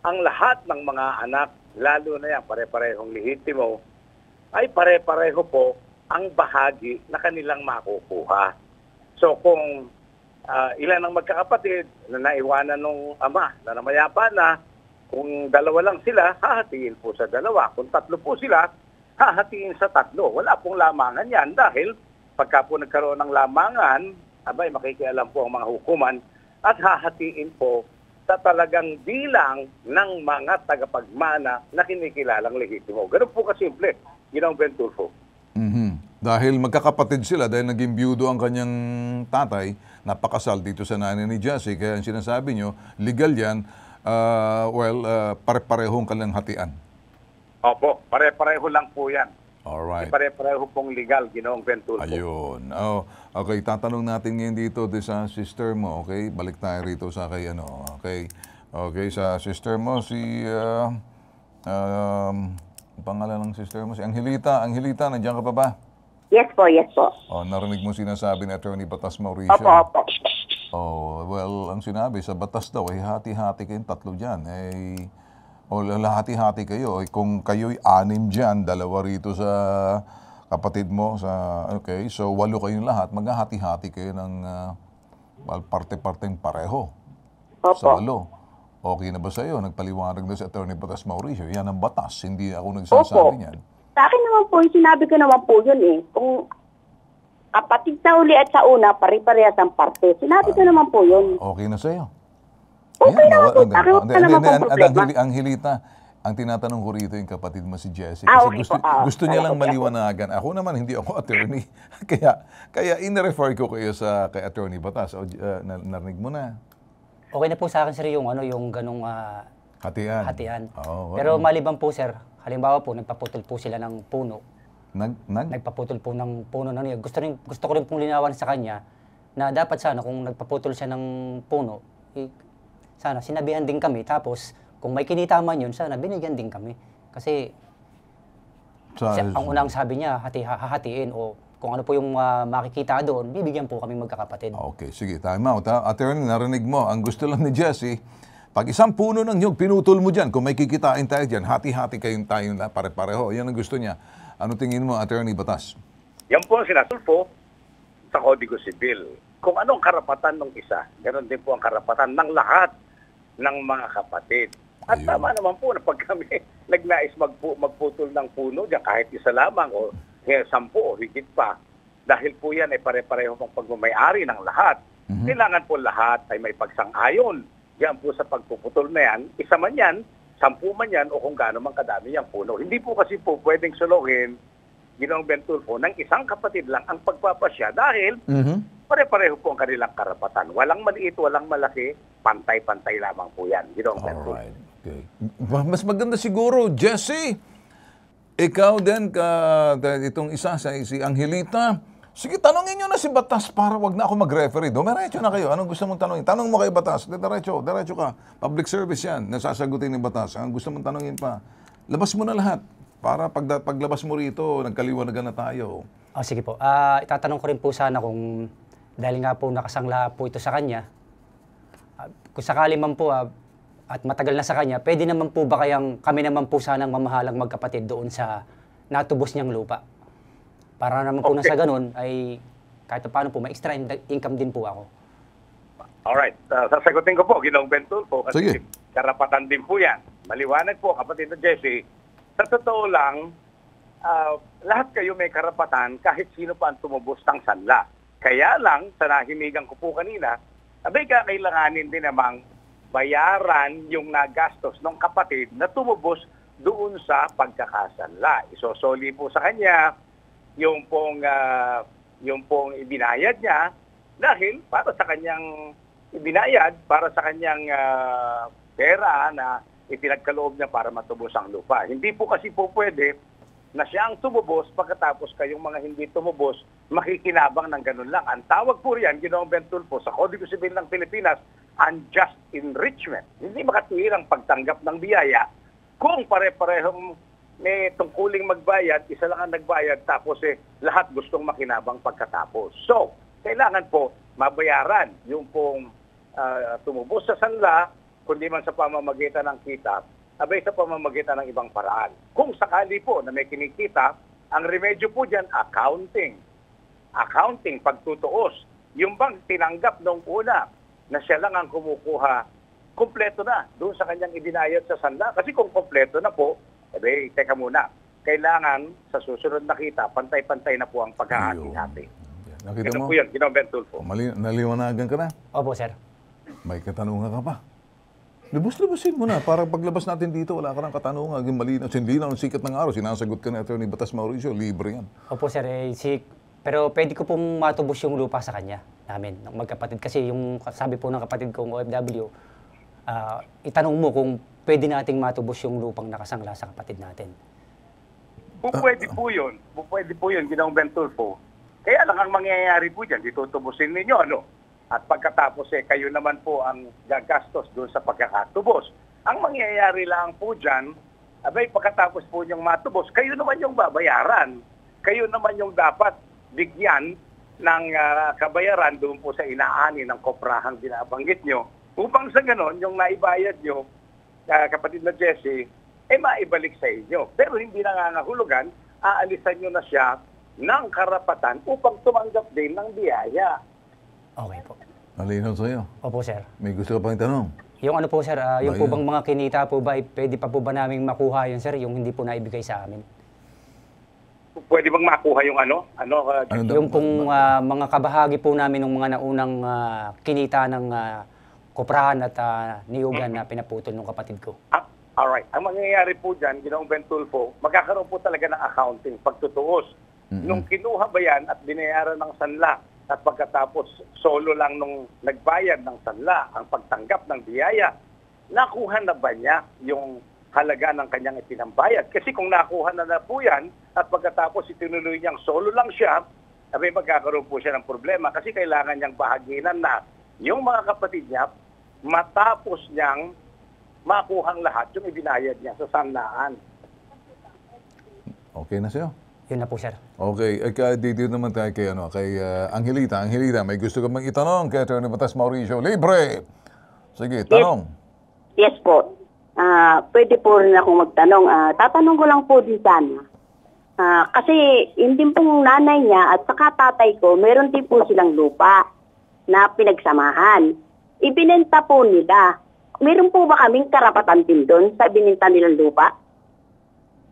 ang lahat ng mga anak, lalo na yan, pare-parehong lehitimo, ay pare-pareho po ang bahagi na kanilang makukuha. So kung uh, ilan ang magkakapatid na naiwanan ng ama na namayapa na, kung dalawa lang sila, hahatiin po sa dalawa. Kung tatlo po sila, hahatiin sa tatlo. Wala pong lamangan yan dahil pagka po nagkaroon ng lamangan, abay makikialam po ang mga hukuman at hahatiin po sa talagang bilang ng mga tagapagmana na kinikilalang lehitimo. Ganun po kasimple, Ginoong Ben Tulfo. Dahil magkakapatid sila, dahil naging byudo ang kanyang tatay, napakasal dito sa nanay ni Jesse. Kaya ang sinasabi nyo, legal yan, uh, well, uh, pare-parehong kanilang hatian. Opo, pare-pareho lang po yan. Alright. Pare-pareho pong legal, ginoong Ventulfo. Ayun. Oh, okay, tatanong natin ngayon dito sa sister mo, okay? Balik tayo rito sa kay ano, okay? Okay, sa sister mo, si... Uh, um, pangalan ng sister mo, si Angelita. Angelita, nandiyan ka pa ba? Yes po, yes po. Oh, narinig mo sinasabi ni Attorney Batas Mauricio. Opo, opo. Oh, well, ang sinabi sa batas daw, eh, hati-hati kayong tatlo diyan. Eh, o oh, hati-hati kayo. Eh, kung kayo'y anim diyan, dalawa rito sa kapatid mo, sa, okay, so walo kayong lahat, maghahati-hati kayo ng uh, well, parte-parteng pareho. Opo. Sa walo. Okay na ba sa iyo? Nagpaliwanag na si Attorney Batas Mauricio. Yan ang batas. Hindi ako nagsasabi Opo. niyan. Sa akin naman po, sinabi ko naman po yun eh. Kung kapatid sa uli at sa una, pare-parehas ang parte. Sinabi ko ah. naman po yun. Okay na sa'yo. Okay Ayan, naman ah, po. Ang, Akin wala naman po problema. Ang, hilita, ang tinatanong ko rito yung kapatid mo si Jesse. Ah, Kasi ah, okay gusto, po, ah, gusto niya lang maliwanagan. Ako naman, hindi ako attorney. kaya, kaya in-refer ko kayo sa kay attorney Batas. O, uh, narinig mo na. Okay na po sa akin, sir, yung, ano, yung ganong uh, hatian. hatian. Oh, wow. Pero maliban po, sir, Halimbawa po, nagpaputol po sila ng puno. Nag, nag? Nagpaputol po ng puno na niya. Gusto, rin, gusto ko rin pong linawan sa kanya na dapat sana kung nagpaputol siya ng puno, eh, sana sinabihan din kami. Tapos, kung may kinita man yun, sana binigyan din kami. Kasi, kasi ang unang sabi niya, hati, hahatiin o kung ano po yung uh, makikita doon, bibigyan po kami magkakapatid. Okay, sige. Tama. Attorney, narinig mo. Ang gusto lang ni Jesse, pag isang puno ng nyug, pinutol mo dyan. Kung may kikitain tayo dyan, hati-hati kayong tayong pare-pareho. Yan ang gusto niya. Ano tingin mo, Attorney Batas? Yan po ang sinasulpo sa Kodigo Sibil. Kung anong karapatan ng isa, ganoon din po ang karapatan ng lahat ng mga kapatid. At Ayun. tama naman po na pag kami nagnais magpu- magputol ng puno dyan, kahit isa lamang o kaya sampu o higit pa, dahil po yan ay pare-pareho pang pagmamayari ng lahat. Mm-hmm. Kailangan po lahat ay may pagsang-ayon yan po sa pagpuputol na yan, isa man yan, sampu man yan, o kung gaano man kadami yung puno. Hindi po kasi po pwedeng suluhin, Ginoong Bentulfo, ng isang kapatid lang ang pagpapasya dahil mm-hmm. pare-pareho po ang kanilang karapatan. Walang maliit, walang malaki, pantay-pantay lamang po yan, Ginoong Bentulfo. Right. Okay. Mas maganda siguro, Jesse, ikaw din, ka, ka, itong isa sa si Angelita, Sige, tanongin nyo na si Batas para wag na ako mag-referee. Dumiretso na kayo. Anong gusto mong tanongin? Tanong mo kay Batas. Diretso, diretso ka. Public service yan. Nasasagutin ni Batas. Ang gusto mong tanongin pa, labas mo na lahat. Para pag, paglabas mo rito, nagkaliwanagan na tayo. Oh, sige po. Uh, itatanong ko rin po sana kung dahil nga po nakasangla po ito sa kanya, uh, kung sakali man po uh, at matagal na sa kanya, pwede naman po ba kayang kami naman po sanang mamahalang magkapatid doon sa natubos niyang lupa? Para naman po okay. na sa ganun ay kahit paano po may extra income din po ako. All right. uh, sasagutin ko po, Ginong Bentul po, kasi Sige. karapatan din po yan. Maliwanag po, kapatid na Jesse. Sa totoo lang, uh, lahat kayo may karapatan kahit sino pa ang tumubos ng sanla. Kaya lang, sa nahimigan ko po kanina, abay kakailanganin din namang bayaran yung nagastos ng kapatid na tumubos doon sa pagkakasanla. Isosoli po sa kanya, yung pong uh, yung pong ibinayad niya dahil para sa kanyang ibinayad para sa kanyang uh, pera na ipinagkaloob niya para matubos ang lupa. Hindi po kasi po pwede na siya ang tumubos pagkatapos kayong mga hindi tumubos makikinabang ng ganun lang. Ang tawag po riyan, ginoong po sa Kodigo Sibil ng Pilipinas, unjust enrichment. Hindi makatuwirang pagtanggap ng biyaya kung pare-parehong may tungkuling magbayad, isa lang ang nagbayad, tapos eh, lahat gustong makinabang pagkatapos. So, kailangan po mabayaran yung pong uh, tumubos sa sanla, kundi man sa pamamagitan ng kita, abay sa pamamagitan ng ibang paraan. Kung sakali po na may kinikita, ang remedyo po dyan, accounting. Accounting, pagtutuos. Yung bang tinanggap noong una na siya lang ang kumukuha, kumpleto na doon sa kanyang ibinayad sa sanla. Kasi kung kumpleto na po, sabi, teka muna, kailangan sa susunod na kita, pantay-pantay na po ang paghahati-hati. Nakita Ganun mo? po yun, Ginoong Bentulfo. Mali, naliwanagan ka na. Opo, sir. May katanungan ka pa. Lubos-lubosin mo na. Para paglabas natin dito, wala ka ng katanungan. Yung Malinaw, sinlinaw ng sikat ng araw. Sinasagot ka ni Atty. Batas Mauricio. Libre yan. Opo, sir. Eh, si... Pero pwede ko pong matubos yung lupa sa kanya, namin, ng magkapatid. Kasi yung sabi po ng kapatid kong OFW, ah, itanong mo kung pwede nating matubos yung lupang nakasangla sa kapatid natin. Ah, ah. Po, pwede po yun. Po, pwede po yun, Ginoong Bentulfo. Kaya lang ang mangyayari po dyan, ditutubusin ninyo, ano? At pagkatapos eh, kayo naman po ang gagastos doon sa pagkakatubos. Ang mangyayari lang po dyan, abay pagkatapos po niyong matubos, kayo naman yung babayaran. Kayo naman yung dapat bigyan ng uh, kabayaran doon po sa inaani ng koprahang binabanggit nyo upang sa ganon yung naibayad nyo uh, kapatid na Jesse, eh maibalik sa inyo. Pero hindi na nangangahulugan, aalisan nyo na siya ng karapatan upang tumanggap din ng biyaya. Okay po. Malinaw sa'yo. Opo, sir. May gusto ka pang tanong? Yung ano po, sir, uh, yung po bang mga kinita po ba, eh, pwede pa po ba naming makuha yun, sir, yung hindi po naibigay sa amin? Pwede bang makuha yung ano? ano, uh, yung pong uh, mga kabahagi po namin ng mga naunang uh, kinita ng uh, koprahan at uh, niyugan na pinaputol ng kapatid ko. Ah, alright. Ang mangyayari po dyan, Ginoong Bentulfo, magkakaroon po talaga ng accounting, pagtutuos. Mm-hmm. Nung kinuha ba yan at binayaran ng sanla at pagkatapos solo lang nung nagbayad ng sanla ang pagtanggap ng biyaya, nakuha na ba niya yung halaga ng kanyang itinambayad? Kasi kung nakuha na na po yan at pagkatapos itinuloy niyang solo lang siya, abay magkakaroon po siya ng problema kasi kailangan niyang bahaginan na yung mga kapatid niya matapos niyang makuhang lahat yung ibinayad niya sa sanlaan. Okay na sa'yo. Yun na po, sir. Okay. Ika, eh, dito naman tayo kay, ano, kay uh, Angelita. Angelita, may gusto ka mang itanong kay Attorney Batas Mauricio. Libre! Sige, tanong. Yes, yes po. Uh, pwede po rin akong magtanong. Uh, tatanong ko lang po din sana. Uh, kasi hindi pong nanay niya at saka tatay ko, meron din po silang lupa na pinagsamahan ibinenta po nila. Meron po ba kaming karapatan din doon sa bininta nilang lupa?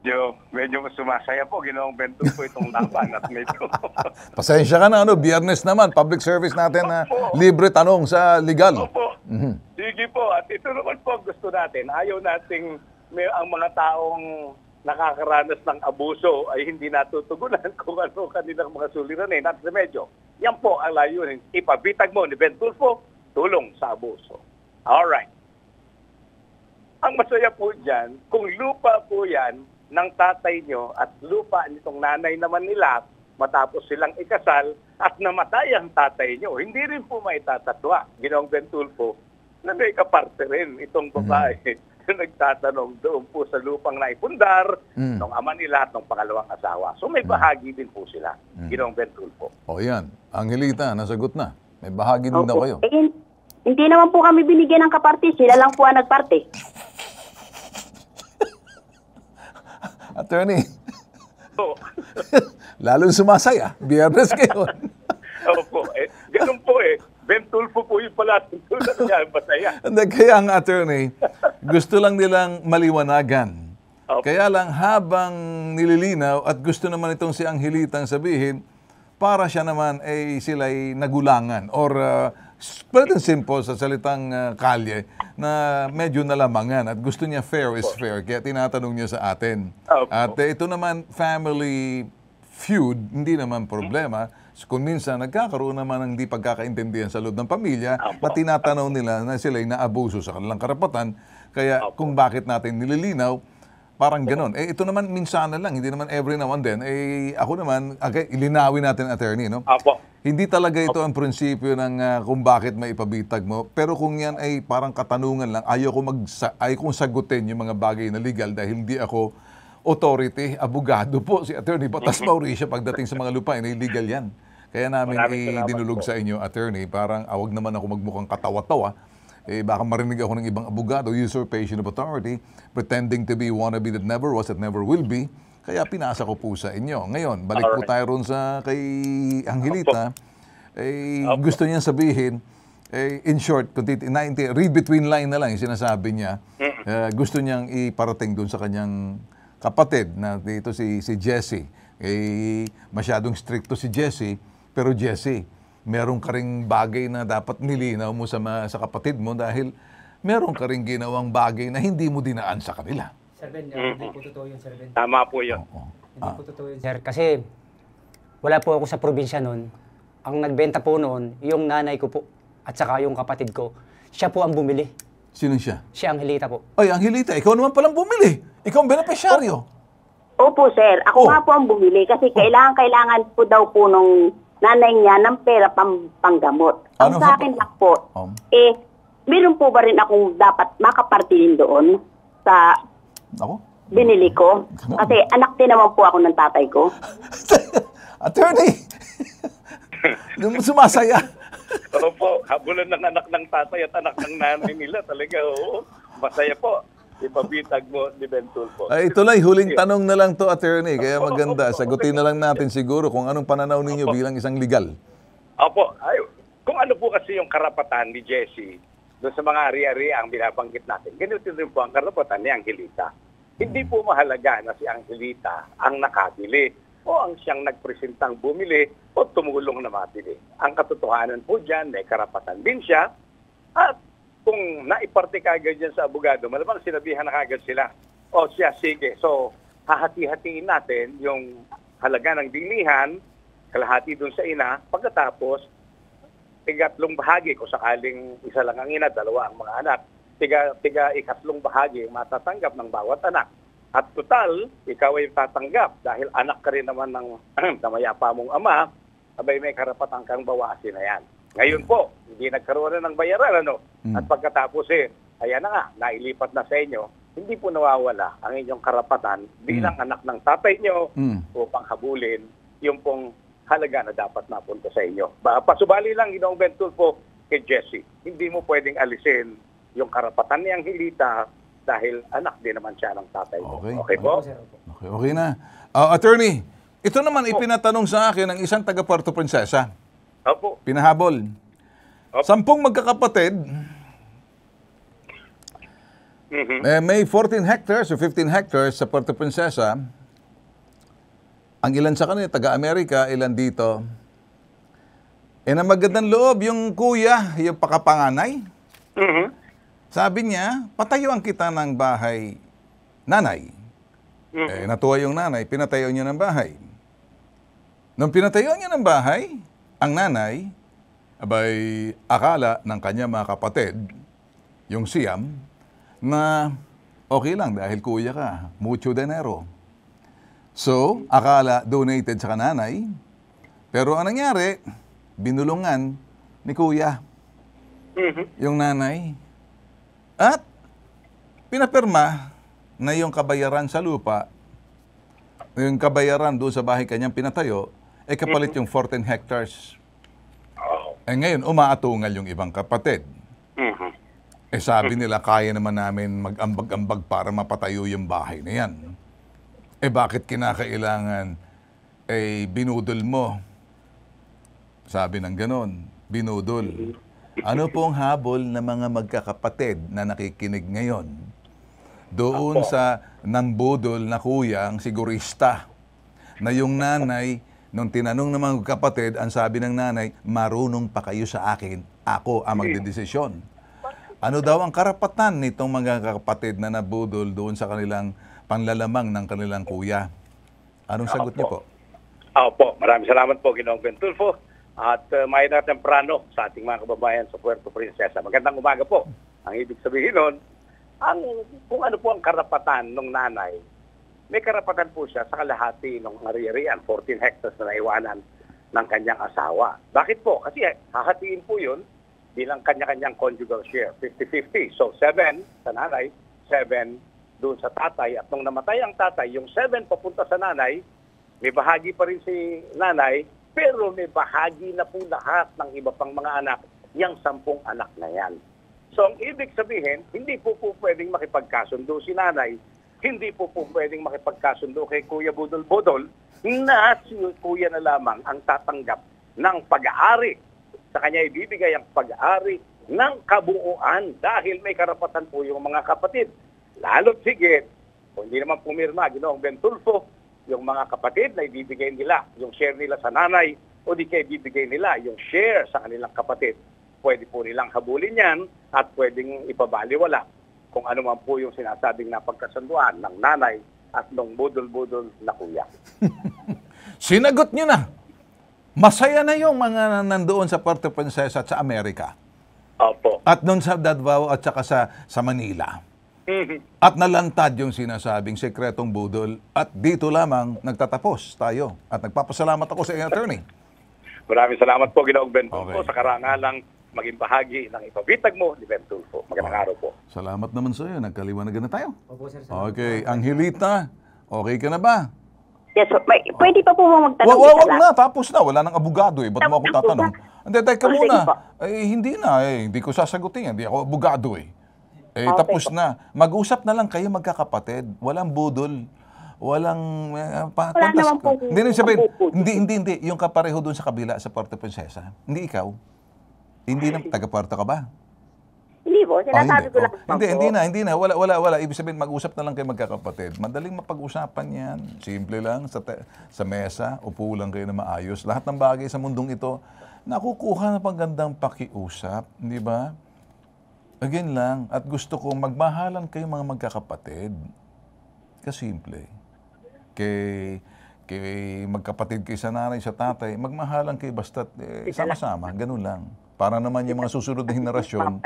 Yo, medyo sumasaya po, ginoong bento po itong laban at medyo. Pasensya ka na, ano, biyernes naman, public service natin na libre tanong sa legal. Opo. Mm-hmm. Sige po, at ito naman po gusto natin. Ayaw nating may, ang mga taong nakakaranas ng abuso ay hindi natutugunan kung ano kanilang mga suliranin eh. at medyo. Yan po ang layunin. Ipabitag mo ni Ben Tulfo tulong sa abuso. All right. Ang masaya po dyan, kung lupa po yan ng tatay nyo at lupa nitong nanay naman nila matapos silang ikasal at namatay ang tatay nyo, hindi rin po may tatatwa, Ginong Bentulfo, na may kaparte rin itong babae mm-hmm. na nagtatanong doon po sa lupang naipundar mm-hmm. ng ama nila at ng pangalawang asawa. So may mm. bahagi mm-hmm. din po sila, mm-hmm. Ginong Bentulfo. O yan, ang hilita, nasagot na. May bahagi din okay. daw kayo. Hindi naman po kami binigyan ng kaparti. Sila lang po ang nagparte. Attorney. Oo. Lalong sumasaya. Ah. Biyernes ngayon. Opo. Eh, ganun po eh. Ben Tulfo po yung pala. Tulad niya, masaya. Hindi, kaya attorney, gusto lang nilang maliwanagan. Opo. Kaya lang habang nililinaw at gusto naman itong si Angelitang sabihin, para siya naman ay eh, sila'y nagulangan or uh, pwede simple sa salitang uh, kalye na medyo nalamangan at gusto niya fair is fair. Kaya tinatanong niya sa atin. At uh, ito naman, family feud, hindi naman problema. So, kung minsan nagkakaroon naman ng di pagkakaintindihan sa loob ng pamilya na tinatanong nila na sila'y naabuso sa kanilang karapatan. Kaya kung bakit natin nililinaw, Parang diba? ganun. Eh, ito naman minsan na lang, hindi naman every now and then. Eh, ako naman, okay, ilinawin natin attorney, no? Apo. Hindi talaga ito ang prinsipyo ng uh, kung bakit may ipabitag mo. Pero kung yan ay parang katanungan lang, ayaw ko mag ayaw kong sagutin yung mga bagay na legal dahil hindi ako authority, abogado po si attorney Batas mhm. Mauricio pagdating sa mga lupa, illegal eh, yan. Kaya namin Maraming dinulog sa inyo, attorney, parang awag ah, naman ako magmukhang katawa-tawa eh, baka marinig ako ng ibang abogado, usurpation of authority, pretending to be wannabe that never was, that never will be. Kaya pinasa ko po sa inyo. Ngayon, balik Alright. po tayo ron sa kay Angelita. Opo. Eh, gusto niya sabihin, eh, in short, kung titi, read between line na lang yung sinasabi niya, mm eh, gusto niyang iparating doon sa kanyang kapatid na dito si, si Jesse. Eh, masyadong stricto si Jesse, pero Jesse, meron ka ring bagay na dapat nilinaw mo sa, ma, sa kapatid mo dahil meron ka ring ginawang bagay na hindi mo dinaan sa kanila. Sir Ben, mm-hmm. hindi po totoo yun, Sir Ben. Tama po yun. Oo. Hindi ah. po totoo yun, Sir. Kasi wala po ako sa probinsya noon. Ang nagbenta po noon, yung nanay ko po at saka yung kapatid ko. Siya po ang bumili. Sino siya? Siya ang hilita po. Ay, ang hilita. Ikaw naman palang bumili. Ikaw ang beneficiaryo. Opo, sir. Ako oh. nga po ang bumili kasi kailangan-kailangan po daw po nung nanay niya ng pera pang, panggamot. Ang ano sa akin lang po, oh. eh, meron po ba rin akong dapat makapartilin doon sa Ako? binili ko? Kasi anak din naman po ako ng tatay ko. Attorney! Sumasaya. Opo, ano habulan ng anak ng tatay at anak ng nanay nila. Talaga, oo. Masaya po ipabitag mo ni Ben Tulfo. Ay, ito lang, huling tanong na lang to attorney. Kaya maganda, sagutin na lang natin siguro kung anong pananaw ninyo Opo. bilang isang legal. Opo, ay, kung ano po kasi yung karapatan ni Jesse doon sa mga ari-ari ang binabanggit natin, ganito din po ang karapatan ni Angelita. Hindi po mahalaga na si Angelita ang nakabili o ang siyang nagpresentang bumili o tumulong na mabili. Ang katotohanan po dyan, may karapatan din siya at kung naiparte kagad yan sa abogado, malamang sinabihan na kagad sila. O siya, sige. So, hahati-hatiin natin yung halaga ng dilihan, kalahati dun sa ina, pagkatapos, tigatlong bahagi, kung sakaling isa lang ang ina, dalawa ang mga anak, tiga, tiga ikatlong bahagi matatanggap ng bawat anak. At total, ikaw ay tatanggap dahil anak ka rin naman ng namayapa mong ama, abay may karapatan kang bawasin na yan. Ngayon po, hindi nagkaroon na ng bayaran. Ano? Mm. At pagkatapos eh, ayan na nga, nailipat na sa inyo, hindi po nawawala ang inyong karapatan bilang mm. anak ng tatay nyo mm. upang habulin yung pong halaga na dapat napunta sa inyo. Ba, pasubali lang, Ginoong Bentul po, kay Jesse, hindi mo pwedeng alisin yung karapatan niyang hilita dahil anak din naman siya ng tatay mo. Okay, okay po? Okay, okay na. Uh, attorney, ito naman ipinatanong sa akin ng isang taga Puerto Princesa. Opo. Pinahabol. Opo. Sampung magkakapatid. Mm-hmm. Eh, may 14 hectares o 15 hectares sa Puerto Princesa. Ang ilan sa kanila, taga-Amerika, ilan dito. Eh, na magandang loob, yung kuya, yung pakapanganay, mm-hmm. sabi niya, patayuan kita ng bahay nanay. Mm-hmm. Eh, natuwa yung nanay, pinatayo niya ng bahay. Nung pinatayo niya ng bahay, ang nanay, abay akala ng kanya mga kapatid, yung siyam, na okay lang dahil kuya ka, mucho dinero. So, akala donated sa kananay, pero ang nangyari, binulungan ni kuya mm-hmm. yung nanay. At pinapirma na yung kabayaran sa lupa, yung kabayaran doon sa bahay kanyang pinatayo, eh kapalit yung 14 hectares. Oh. Eh ngayon, umaatungal yung ibang kapatid. mm Eh sabi nila, kaya naman namin mag-ambag-ambag para mapatayo yung bahay na yan. Eh bakit kinakailangan eh binudol mo? Sabi ng ganon, binudol. Ano pong habol ng mga magkakapatid na nakikinig ngayon? Doon sa nang budol na ang sigurista na yung nanay Nung tinanong ng mga kapatid, ang sabi ng nanay, marunong pa kayo sa akin. Ako ang magdedesisyon. Ano daw ang karapatan nitong mga kapatid na nabudol doon sa kanilang panlalamang ng kanilang kuya? Anong sagot niyo po? Opo, maraming salamat po, Ginoong Bentulfo. At uh, Mayra Temprano sa ating mga kababayan sa Puerto Princesa. Magandang umaga po. Ang ibig sabihin nun, ang, kung ano po ang karapatan ng nanay may karapatan po siya sa kalahati ng ari-arian, 14 hectares na naiwanan ng kanyang asawa. Bakit po? Kasi hahatiin po yun bilang kanya-kanyang conjugal share, 50-50. So 7 sa nanay, 7 doon sa tatay. At nung namatay ang tatay, yung 7 papunta sa nanay, may bahagi pa rin si nanay, pero may bahagi na po lahat ng iba pang mga anak, yung 10 anak na yan. So ang ibig sabihin, hindi po po pwedeng makipagkasundo si nanay hindi po po pwedeng makipagkasundo kay Kuya Budol Bodol na si Kuya na lamang ang tatanggap ng pag-aari. Sa kanya ibibigay ang pag-aari ng kabuuan dahil may karapatan po yung mga kapatid. Lalo't sige, kung hindi naman pumirma, Ginoong Bentulfo, yung mga kapatid na ibibigay nila yung share nila sa nanay o di kaya ibibigay nila yung share sa kanilang kapatid. Pwede po nilang habulin yan at pwedeng ipabaliwala kung ano man po yung sinasabing napagkasunduan ng nanay at ng budol-budol na kuya. Sinagot nyo na. Masaya na yung mga nandoon sa Puerto Princesa at sa Amerika. Opo. At noon sa Davao at saka sa, sa Manila. mm At nalantad yung sinasabing sekretong budol at dito lamang nagtatapos tayo. At nagpapasalamat ako sa attorney. Maraming salamat po, Ginoong Ben, okay. po, sa karangalang maging bahagi ng ipabitag mo, Liven Tulfo. Magandang oh. araw po. Salamat naman sa iyo. Nagkaliwanagan na tayo. Opo, sir. Salamat. Okay. Angelita, okay ka na ba? Yes, may, pwede pa po mo magtanong. Wag, wag, na, tapos na. Wala nang abogado eh. Ba't mo ako tatanong? Hindi, teka oh, muna. Eh, hindi na eh. Hindi ko sasagutin. Hindi ako abogado eh. Eh, ah, okay. tapos na. Mag-usap na lang kayo magkakapatid. Walang budol. Walang uh, pa, Wala kontas, naman po. Hindi, hindi, hindi, hindi. Yung kapareho doon sa kabila sa Puerto Princesa. Hindi ikaw. Hindi na, taga-Puerto ka ba? Hindi po, ah, sinasabi oh, hindi. ko lang. Oh. Hindi, hindi na, hindi na. Wala, wala, wala. Ibig sabihin, mag-usap na lang kayo magkakapatid. Madaling mapag-usapan yan. Simple lang, sa, te- sa mesa, upo lang kayo na maayos. Lahat ng bagay sa mundong ito, nakukuha na pagandang pakiusap, di ba? Again lang, at gusto ko magmahalan kayo mga magkakapatid. Kasimple. Kay, kay magkapatid kay sa nanay, sa tatay, magmahalan kayo basta eh, sama-sama, ganun lang. Para naman yung mga susunod na henerasyon...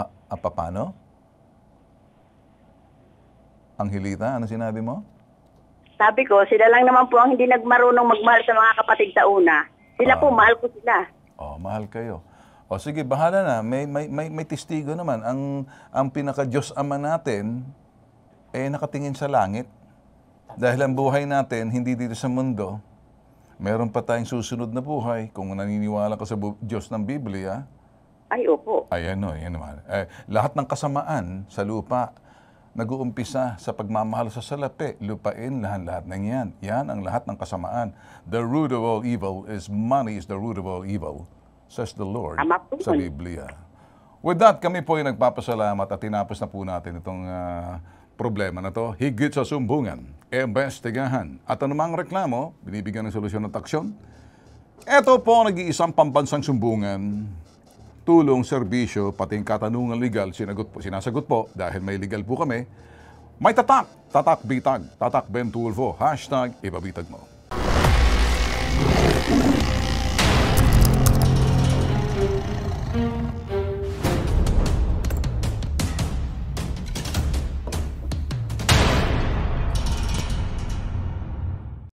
ah, ah, paano? Ang hilita, ano sinabi mo? Sabi ko, sila lang naman po ang hindi nagmarunong magmahal sa mga kapatid sa una. Sila ah. po, mahal ko sila. Oh, mahal kayo. O oh, sige, bahala na. May, may, may, may testigo naman. Ang, ang pinaka-Diyos Ama natin, eh nakatingin sa langit. Dahil ang buhay natin, hindi dito sa mundo, meron pa tayong susunod na buhay kung naniniwala ka sa Diyos ng Biblia. Ay, opo. Ay, ano, yan naman. Eh, lahat ng kasamaan sa lupa, nag-uumpisa sa pagmamahal sa salapi, lupain lahat-lahat ng yan. Yan ang lahat ng kasamaan. The root of all evil is money is the root of all evil, says the Lord sa Biblia. With that, kami po ay nagpapasalamat at tinapos na po natin itong uh, problema na to, higit sa sumbungan embestigahan. At anumang reklamo, binibigyan ng solusyon at aksyon. Ito po nag-iisang pambansang sumbungan, tulong, serbisyo, pati katanungan legal, sinagot po, sinasagot po dahil may legal po kami. May tatak, tatak bitag, tatak Ben Tulfo, hashtag ibabitag mo.